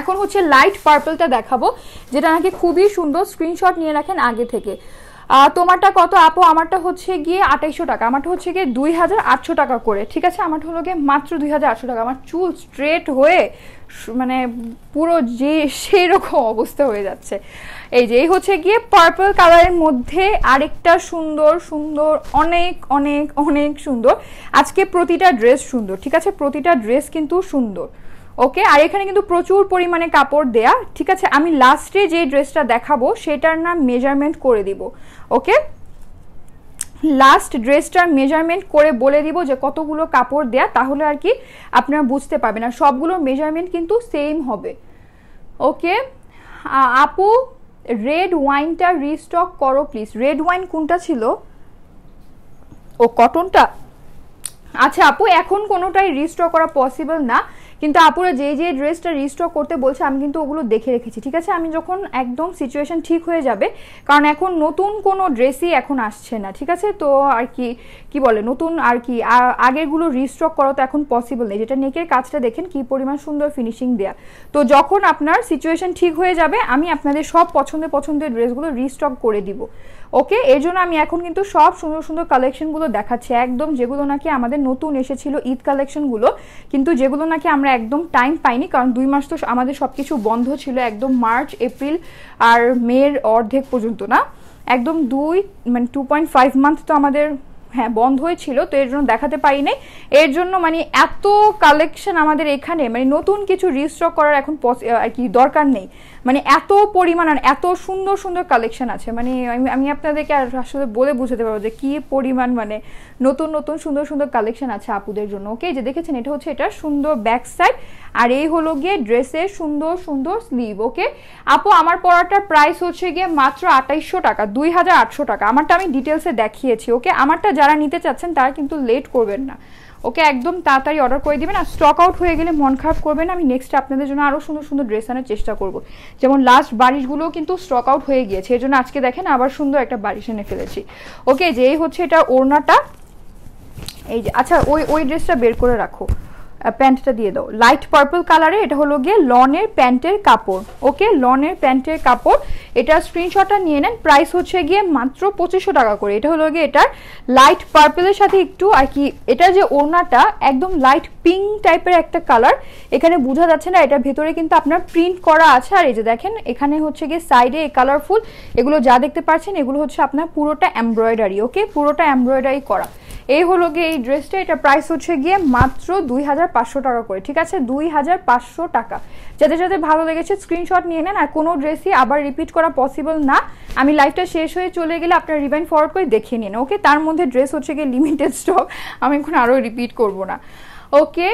এখন হচ্ছে লাইট পার্পলটা দেখাবো যেটা নাকি খুবই সুন্দর স্ক্রিনশট নিয়ে রাখেন আগে থেকে তোমারটা কত আপু আমারটা হচ্ছে গিয়ে আঠাইশো টাকা আমারটা হচ্ছে গিয়ে দুই হাজার আটশো টাকা করে ঠিক আছে আমারটা হলো গিয়ে মাত্র দুই হাজার আটশো টাকা আমার চুল স্ট্রেট হয়ে মানে পুরো যে সেই রকম অবস্থা হয়ে যাচ্ছে এই যে হচ্ছে গিয়ে পার্পল কালারের মধ্যে আরেকটা সুন্দর সুন্দর অনেক অনেক অনেক সুন্দর আজকে প্রতিটা ড্রেস সুন্দর ঠিক আছে প্রতিটা ড্রেস কিন্তু সুন্দর ওকে আর এখানে কিন্তু প্রচুর পরিমাণে কাপড় দেয়া ঠিক আছে আমি লাস্টে যে ড্রেসটা দেখাবো সেটার নাম মেজারমেন্ট করে দিব ওকে লাস্ট ড্রেসটার মেজারমেন্ট করে বলে দিব যে কতগুলো কাপড় দেয়া তাহলে আর কি আপনারা বুঝতে পারবেন আর সবগুলো মেজারমেন্ট কিন্তু সেম হবে ওকে আপু রেড ওয়াইনটা রিস্টক করো প্লিজ রেড ওয়াইন কোনটা ছিল ও কটনটা আচ্ছা আপু এখন কোনোটাই রিস্টোর করা পসিবল না কিন্তু আপুরা যে যে ড্রেসটা রিস্টোর করতে বলছে আমি কিন্তু ওগুলো দেখে রেখেছি ঠিক আছে আমি যখন একদম সিচুয়েশন ঠিক হয়ে যাবে কারণ এখন নতুন কোনো ড্রেসই এখন আসছে না ঠিক আছে তো আর কি কি বলে নতুন আর কি আগেরগুলো রিস্টোর করা তো এখন পসিবল নেই যেটা নেকের কাজটা দেখেন কি পরিমাণ সুন্দর ফিনিশিং দেয়া তো যখন আপনার সিচুয়েশন ঠিক হয়ে যাবে আমি আপনাদের সব পছন্দের পছন্দের ড্রেসগুলো রিস্টক করে দিব ওকে এই জন্য আমি এখন কিন্তু সব সুন্দর সুন্দর কালেকশনগুলো দেখাচ্ছি একদম যেগুলো নাকি আমাদের নতুন এসেছিল ঈদ কালেকশনগুলো কিন্তু যেগুলো নাকি আমরা একদম টাইম পাইনি কারণ দুই মাস তো আমাদের সব কিছু বন্ধ ছিল একদম মার্চ এপ্রিল আর মের অর্ধেক পর্যন্ত না একদম দুই মানে টু পয়েন্ট ফাইভ মান্থ তো আমাদের হ্যাঁ বন্ধ হয়েছিল তো এর জন্য দেখাতে পারি নাই এর জন্য মানে এত কালেকশন আমাদের এখানে মানে নতুন কিছু রিস্টক করার এখন আর কি দরকার নেই মানে এত পরিমাণ আর এত সুন্দর সুন্দর কালেকশন আছে মানে আমি আপনাদেরকে আর আসলে বলে বুঝাতে পারবো যে কী পরিমাণ মানে নতুন নতুন সুন্দর সুন্দর কালেকশন আছে আপুদের জন্য ওকে যে দেখেছেন এটা হচ্ছে এটা সুন্দর ব্যাক সাইড আর এই হলো গিয়ে ড্রেসের সুন্দর সুন্দর স্লিভ ওকে আপু আমার পরাটার প্রাইস হচ্ছে গিয়ে মাত্র আঠাইশশো টাকা দুই হাজার আটশো টাকা আমারটা আমি ডিটেলসে দেখিয়েছি ওকে আমারটা যারা নিতে চাচ্ছেন তারা কিন্তু লেট করবেন না ওকে একদম তাড়াতাড়ি অর্ডার করে দেবেন আর স্টক আউট হয়ে গেলে মন খারাপ করবেন আমি নেক্সট আপনাদের জন্য আরও সুন্দর সুন্দর ড্রেস আনার চেষ্টা করব যেমন লাস্ট বাড়িশগুলোও কিন্তু স্টক আউট হয়ে গিয়েছে এর জন্য আজকে দেখেন আবার সুন্দর একটা বারিশ এনে ফেলেছি ওকে যে হচ্ছে এটা ওড়নাটা এই যে আচ্ছা ওই ওই ড্রেসটা বের করে রাখো প্যান্টটা দিয়ে দাও লাইট পার্পল কালারে এটা হলো গিয়ে লনের প্যান্টের কাপড় ওকে লনের প্যান্টের কাপড় এটা স্ক্রিনশটটা নিয়ে নেন প্রাইস হচ্ছে গিয়ে মাত্র পঁচিশশো টাকা করে এটা হলো গিয়ে এটার লাইট পার্পলের সাথে একটু আর কি এটা যে ওনাটা একদম লাইট পিঙ্ক টাইপের একটা কালার এখানে বোঝা যাচ্ছে না এটার ভেতরে কিন্তু আপনার প্রিন্ট করা আছে আর এই যে দেখেন এখানে হচ্ছে গিয়ে সাইডে কালারফুল এগুলো যা দেখতে পাচ্ছেন এগুলো হচ্ছে আপনার পুরোটা এমব্রয়ডারি ওকে পুরোটা এমব্রয়ডারি করা এই হলো গিয়ে এই ড্রেসটা এটা প্রাইস হচ্ছে গিয়ে মাত্র দুই হাজার হাজার পাঁচশো টাকা করে ঠিক আছে দুই হাজার পাঁচশো টাকা যাদের যাদের ভালো লেগেছে স্ক্রিনশট নিয়ে নেন আর কোনো ড্রেসই আবার রিপিট করা পসিবল না আমি লাইফটা শেষ হয়ে চলে গেলে আপনার রিভাইন্ড ফরওয়ার্ড করে দেখিয়ে নিন ওকে তার মধ্যে ড্রেস হচ্ছে গিয়ে লিমিটেড স্টক আমি এখন আরও রিপিট করব না ওকে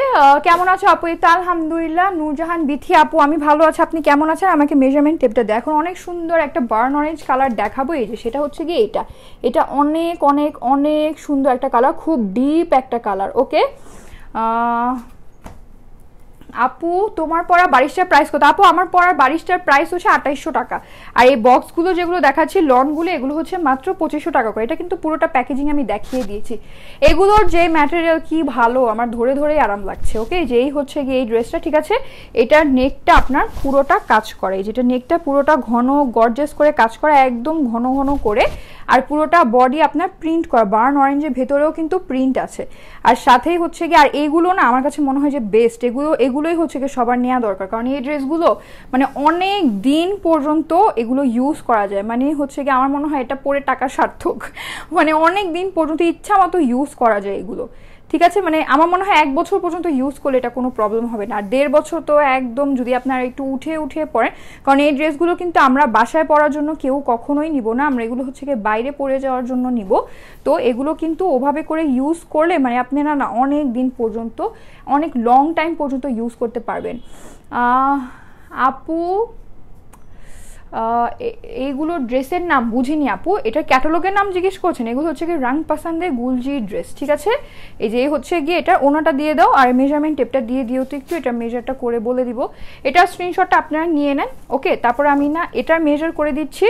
কেমন আছো আপু ইতা আলহামদুলিল্লাহ নূরজাহান বিথি আপু আমি ভালো আছি আপনি কেমন আছেন আমাকে মেজারমেন্ট টেপটা দেখো অনেক সুন্দর একটা বার্ন অরেঞ্জ কালার দেখাবো এই যে সেটা হচ্ছে গিয়ে এটা এটা অনেক অনেক অনেক সুন্দর একটা কালার খুব ডিপ একটা কালার ওকে আপু তোমার পড়া বারিশটার প্রাইস কত আপু আমার পড়ার বারিশটার প্রাইস হচ্ছে আঠাইশশো টাকা আর এই বক্সগুলো যেগুলো দেখাচ্ছি লনগুলো এগুলো হচ্ছে মাত্র পঁচিশশো টাকা করে এটা কিন্তু পুরোটা প্যাকেজিং আমি দেখিয়ে দিয়েছি এগুলোর যে ম্যাটেরিয়াল কি ভালো আমার ধরে ধরেই আরাম লাগছে ওকে যেই হচ্ছে গিয়ে এই ড্রেসটা ঠিক আছে এটার নেকটা আপনার পুরোটা কাজ করে যেটা নেকটা পুরোটা ঘন গর্জেস করে কাজ করা একদম ঘন ঘন করে আর পুরোটা বডি আপনার প্রিন্ট করা বার্ন অরেঞ্জের ভেতরেও কিন্তু প্রিন্ট আছে আর সাথেই হচ্ছে কি আর এইগুলো না আমার কাছে মনে হয় যে বেস্ট এগুলো এগুলোই হচ্ছে কি সবার নেওয়া দরকার কারণ এই ড্রেসগুলো মানে অনেক দিন পর্যন্ত এগুলো ইউজ করা যায় মানে হচ্ছে কি আমার মনে হয় এটা পরে টাকা সার্থক মানে অনেক দিন পর্যন্ত ইচ্ছা মতো ইউজ করা যায় এগুলো ঠিক আছে মানে আমার মনে হয় এক বছর পর্যন্ত ইউজ করলে এটা কোনো প্রবলেম হবে না আর দেড় বছর তো একদম যদি আপনারা একটু উঠে উঠে পড়েন কারণ এই ড্রেসগুলো কিন্তু আমরা বাসায় পরার জন্য কেউ কখনোই নিব না আমরা এগুলো হচ্ছে গিয়ে বাইরে পরে যাওয়ার জন্য নিব তো এগুলো কিন্তু ওভাবে করে ইউজ করলে মানে আপনারা না অনেক দিন পর্যন্ত অনেক লং টাইম পর্যন্ত ইউজ করতে পারবেন আপু এইগুলো ড্রেসের নাম বুঝিনি আপু এটা ক্যাটালগের নাম জিজ্ঞেস করছেন এগুলো হচ্ছে কি রং পাসান্দে গুলজি ড্রেস ঠিক আছে এই যে হচ্ছে গিয়ে এটা ওনাটা দিয়ে দাও আর মেজারমেন্ট টেপটা দিয়ে দিও তো একটু এটা মেজারটা করে বলে দিব এটা স্ক্রিনশটটা আপনারা নিয়ে নেন ওকে তারপর আমি না এটা মেজার করে দিচ্ছি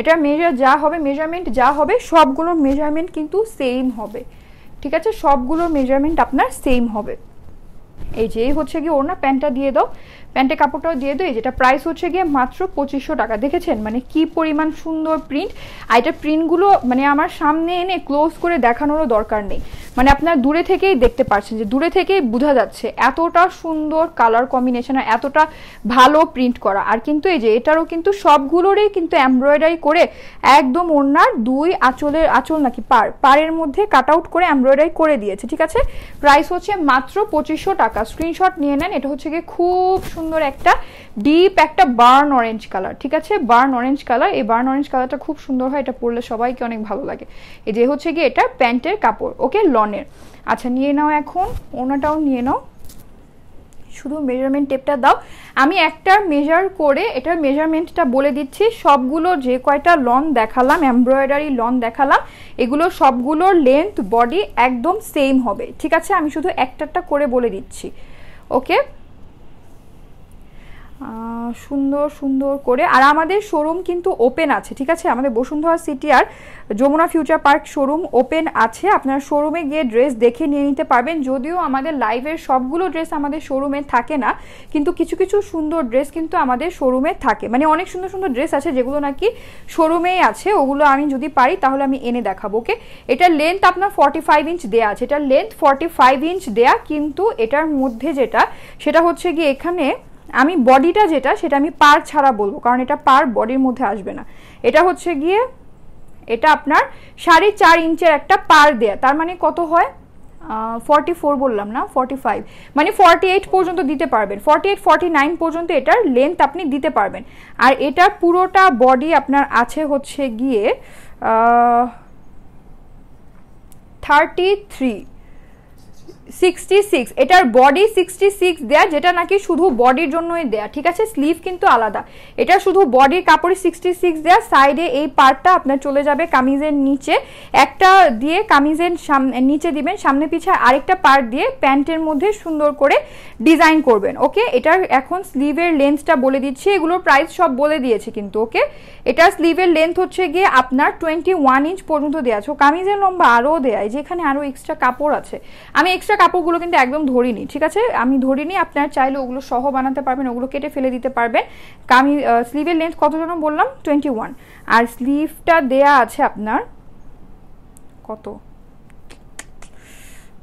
এটা মেজার যা হবে মেজারমেন্ট যা হবে সবগুলোর মেজারমেন্ট কিন্তু সেম হবে ঠিক আছে সবগুলোর মেজারমেন্ট আপনার সেম হবে এই যে হচ্ছে গিয়ে ওড়না প্যান্টটা দিয়ে দাও প্যান্টের কাপড়টাও দিয়ে দিই যেটা প্রাইস হচ্ছে গিয়ে মাত্র পঁচিশশো টাকা দেখেছেন মানে কি পরিমাণ সুন্দর প্রিন্ট আর এটা প্রিন্টগুলো মানে আমার সামনে এনে ক্লোজ করে দেখানোরও দরকার নেই মানে আপনার দূরে থেকেই দেখতে পাচ্ছেন যে দূরে থেকেই বোঝা যাচ্ছে এতটা সুন্দর কালার কম্বিনেশন আর এতটা ভালো প্রিন্ট করা আর কিন্তু এই যে এটারও কিন্তু সবগুলোরই কিন্তু এমব্রয়ডারি করে একদম ওনার দুই আঁচলের আঁচল নাকি পার পারের মধ্যে কাট আউট করে এমব্রয়ডারি করে দিয়েছে ঠিক আছে প্রাইস হচ্ছে মাত্র পঁচিশশো টাকা স্ক্রিনশট নিয়ে নেন এটা হচ্ছে গিয়ে খুব সুন্দর একটা ডিপ একটা বার্ন অরেঞ্জ কালার ঠিক আছে বার্ন অরেঞ্জ কালার এই বার্ন অরেঞ্জ কালারটা খুব সুন্দর হয় এটা পরলে সবাইকে অনেক ভালো লাগে এই যে হচ্ছে গিয়ে এটা প্যান্টের কাপড় ওকে লনের আচ্ছা নিয়ে নাও এখন ওনাটাও নিয়ে নাও শুধু মেজারমেন্ট টেপটা দাও আমি একটা মেজার করে এটার মেজারমেন্টটা বলে দিচ্ছি সবগুলো যে কয়টা লন দেখালাম এমব্রয়ডারি লন দেখালাম এগুলো সবগুলোর লেন্থ বডি একদম সেম হবে ঠিক আছে আমি শুধু একটা করে বলে দিচ্ছি ওকে সুন্দর সুন্দর করে আর আমাদের শোরুম কিন্তু ওপেন আছে ঠিক আছে আমাদের বসুন্ধরা সিটি আর Jamuna future park showroom open আছে আপনারা শোরুমে গিয়ে ড্রেস দেখে নিয়ে নিতে পারবেন যদিও আমাদের লাইভের সবগুলো ড্রেস আমাদের শোরুমে থাকে না কিন্তু কিছু কিছু সুন্দর ড্রেস কিন্তু আমাদের শোরুমে থাকে মানে অনেক সুন্দর সুন্দর ড্রেস আছে যেগুলো নাকি শোরুমেই আছে ওগুলো আমি যদি পারি তাহলে আমি এনে দেখাবো ওকে এটার লেন্থ আপনার ফর্টি ফাইভ ইঞ্চ দেয়া আছে এটার লেন্থ ফর্টি ফাইভ ইঞ্চ দেয়া কিন্তু এটার মধ্যে যেটা সেটা হচ্ছে গিয়ে এখানে আমি বডিটা যেটা সেটা আমি পার ছাড়া বলবো কারণ এটা পার বডির মধ্যে আসবে না এটা হচ্ছে গিয়ে এটা আপনার সাড়ে চার ইঞ্চের একটা পার দেয়া তার মানে কত হয় ফর্টি ফোর বললাম না ফর্টি ফাইভ মানে ফর্টি এইট পর্যন্ত দিতে পারবেন ফর্টি এইট ফর্টি নাইন পর্যন্ত এটার লেন্থ আপনি দিতে পারবেন আর এটার পুরোটা বডি আপনার আছে হচ্ছে গিয়ে থার্টি থ্রি সিক্সটি সিক্স এটার বডি সিক্সটি সিক্স দেয়া যেটা নাকি শুধু বডির জন্যই দেয়া ঠিক আছে স্লিভ কিন্তু আলাদা এটা শুধু বডির কাপড়ে সিক্সটি সিক্স দেয়া সাইডে এই পার্টটা আপনার চলে যাবে কামিজের নিচে একটা দিয়ে কামিজের নিচে দিবেন সামনে পিছায় আরেকটা পার্ট দিয়ে প্যান্টের মধ্যে সুন্দর করে ডিজাইন করবেন ওকে এটার এখন স্লিভের লেন্থটা বলে দিচ্ছি এগুলোর প্রাইস সব বলে দিয়েছে কিন্তু ওকে এটা স্লিভের লেন্থ হচ্ছে গিয়ে আপনার টোয়েন্টি ওয়ান ইঞ্চ পর্যন্ত দেওয়া আছে কামিজের লম্বা আরও দেয় যেখানে আরও এক্সট্রা কাপড় আছে আমি এক্সট্রা এক্সট্রা কাপড়গুলো কিন্তু একদম ধরিনি ঠিক আছে আমি ধরিনি আপনার চাইলে ওগুলো সহ বানাতে পারবেন ওগুলো কেটে ফেলে দিতে পারবেন আমি স্লিভের লেন্থ কত জন বললাম টোয়েন্টি ওয়ান আর স্লিভটা দেয়া আছে আপনার কত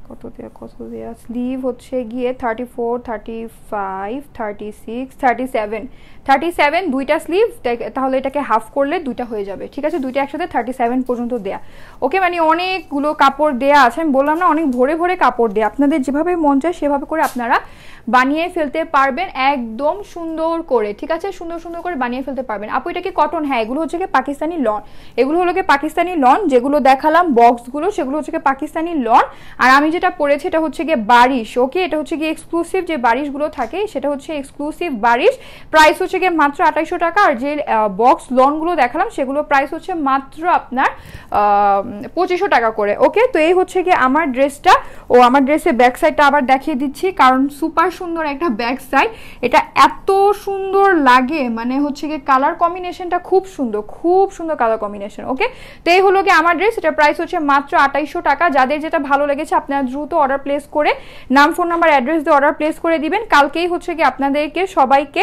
কত দেওয়া কত দেওয়া স্লিভ হচ্ছে গিয়ে thirty four thirty five thirty six thirty seven thirty seven দুইটা স্লিভ তাহলে এটাকে হাফ করলে দুইটা হয়ে যাবে ঠিক আছে দুইটা একসাথে থার্টি সেভেন পর্যন্ত দেয়া ওকে মানে অনেকগুলো কাপড় দেয়া আছে আমি বললাম না অনেক ভরে ভরে কাপড় দেয়া আপনাদের যেভাবে মন চায় সেভাবে করে আপনারা বানিয়ে ফেলতে পারবেন একদম সুন্দর করে ঠিক আছে সুন্দর সুন্দর করে বানিয়ে ফেলতে পারবেন আপু এটা কি কটন হ্যাঁ এগুলো হচ্ছে কি পাকিস্তানি লন এগুলো হলো কি পাকিস্তানি লন যেগুলো দেখালাম বক্সগুলো সেগুলো হচ্ছে কি পাকিস্তানি লন আর আমি যেটা পরেছি এটা হচ্ছে গিয়ে বারিশ ওকে এটা হচ্ছে গিয়ে এক্সক্লুসিভ যে বারিশগুলো থাকে সেটা হচ্ছে এক্সক্লুসিভ বারিশ প্রাইস হচ্ছে গিয়ে মাত্র আঠাইশো টাকা আর যে বক্স লনগুলো দেখালাম সেগুলো প্রাইস হচ্ছে মাত্র আপনার পঁচিশশো টাকা করে ওকে তো এই হচ্ছে গিয়ে আমার ড্রেসটা ও আমার ড্রেসের ব্যাক সাইডটা আবার দেখিয়ে দিচ্ছি কারণ সুপার সুন্দর একটা ব্যাক সাইড এটা এত সুন্দর লাগে মানে হচ্ছে গিয়ে কালার কম্বিনেশনটা খুব সুন্দর খুব সুন্দর কালার কম্বিনেশন ওকে তো এই হলো গিয়ে আমার ড্রেস এটা প্রাইস হচ্ছে মাত্র আঠাইশশো টাকা যাদের যেটা ভালো লেগেছে আপনারা দ্রুত অর্ডার প্লেস করে নাম ফোন নাম্বার অ্যাড্রেস দিয়ে অর্ডার প্লেস করে দিবেন কালকেই হচ্ছে কি আপনাদেরকে সবাইকে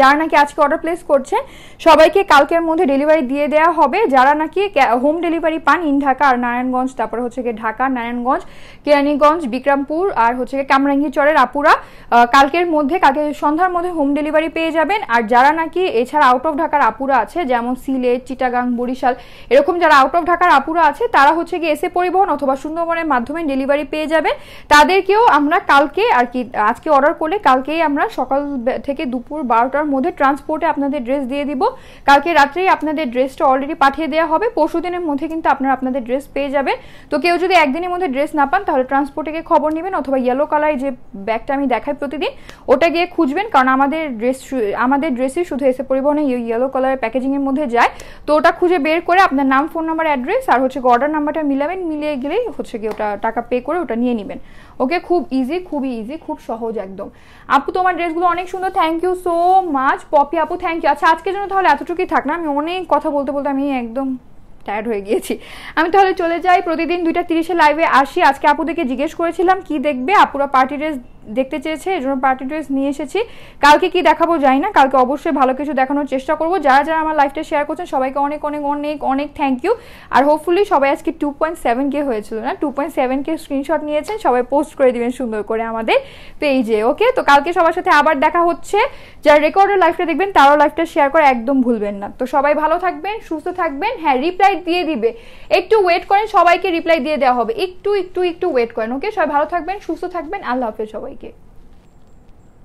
যারা নাকি আজকে অর্ডার প্লেস করছে সবাইকে কালকের মধ্যে ডেলিভারি দিয়ে দেওয়া হবে যারা নাকি হোম ডেলিভারি পান ইন ঢাকা আর নারায়ণগঞ্জ তারপর হচ্ছে গিয়ে ঢাকা নারায়ণগঞ্জ কেরানীগঞ্জ বিক্রমপুর আর হচ্ছে গিয়ে কামরাঙ্গি চরের আপুরা কালকের মধ্যে কালকে সন্ধ্যার মধ্যে হোম ডেলিভারি পেয়ে যাবেন আর যারা নাকি এছাড়া আউট অফ ঢাকার আপুরা আছে যেমন সিলেট চিটাগাং বরিশাল এরকম যারা আউট অফ ঢাকার আপুরা আছে তারা হচ্ছে গিয়ে এসে পরিবহন অথবা সুন্দরবনের মাধ্যমে ডেলিভারি পেয়ে যাবেন তাদেরকেও আমরা কালকে আর কি আজকে অর্ডার করলে কালকেই আমরা সকাল থেকে দুপুর বারোটা ছটার মধ্যে ট্রান্সপোর্টে আপনাদের ড্রেস দিয়ে দিব কালকে রাত্রেই আপনাদের ড্রেসটা অলরেডি পাঠিয়ে দেওয়া হবে পরশু দিনের মধ্যে কিন্তু আপনারা আপনাদের ড্রেস পেয়ে যাবেন তো কেউ যদি একদিনের মধ্যে ড্রেস না পান তাহলে ট্রান্সপোর্টে গিয়ে খবর নেবেন অথবা ইয়েলো কালারের যে ব্যাগটা আমি দেখাই প্রতিদিন ওটা গিয়ে খুঁজবেন কারণ আমাদের ড্রেস আমাদের ড্রেসই শুধু এসে পরিবহনে ইয়েলো কালারের প্যাকেজিংয়ের মধ্যে যায় তো ওটা খুঁজে বের করে আপনার নাম ফোন নাম্বার অ্যাড্রেস আর হচ্ছে অর্ডার নাম্বারটা মিলাবেন মিলিয়ে গেলেই হচ্ছে গিয়ে ওটা টাকা পে করে ওটা নিয়ে নেবেন ওকে খুব ইজি খুবই ইজি খুব সহজ একদম আপু তোমার ড্রেসগুলো অনেক সুন্দর thank you so much Popy আপু থ্যাংক ইউ আচ্ছা আজকের জন্য তাহলে এতটুকুই থাক না আমি অনেক কথা বলতে বলতে আমি একদম টায়ার্ড হয়ে গিয়েছি আমি তাহলে চলে যাই প্রতিদিন দুইটা তিরিশে লাইভে আসি আজকে আপুদেরকে জিজ্ঞেস করেছিলাম কি দেখবে আপুরা পার্টি ড্রেস দেখতে চেয়েছে এই জন্য পার্টি ড্রেস নিয়ে এসেছি কালকে কি দেখাবো যাই না কালকে অবশ্যই ভালো কিছু দেখানোর চেষ্টা করব যারা যারা আমার লাইফটা শেয়ার করছেন সবাইকে অনেক অনেক অনেক অনেক থ্যাংক ইউ আর হোপফুলি সবাই আজকে টু পয়েন্ট সেভেন কে হয়েছিল না two point seven K screenshot নিয়েছেন সবাই পোস্ট করে দিবেন সুন্দর করে আমাদের পেজে ওকে তো কালকে সবার সাথে আবার দেখা হচ্ছে যারা রেকর্ডের লাইফটা দেখবেন তারও লাইফটা শেয়ার করা একদম ভুলবেন না তো সবাই ভালো থাকবেন সুস্থ থাকবেন হ্যাঁ রিপ্লাই দিয়ে দিবে একটু ওয়েট করেন সবাইকে রিপ্লাই দিয়ে দেওয়া হবে একটু একটু একটু ওয়েট করেন ওকে সবাই ভালো থাকবেন সুস্থ থাকবেন আল্লাহ হাফেজ সবাই take it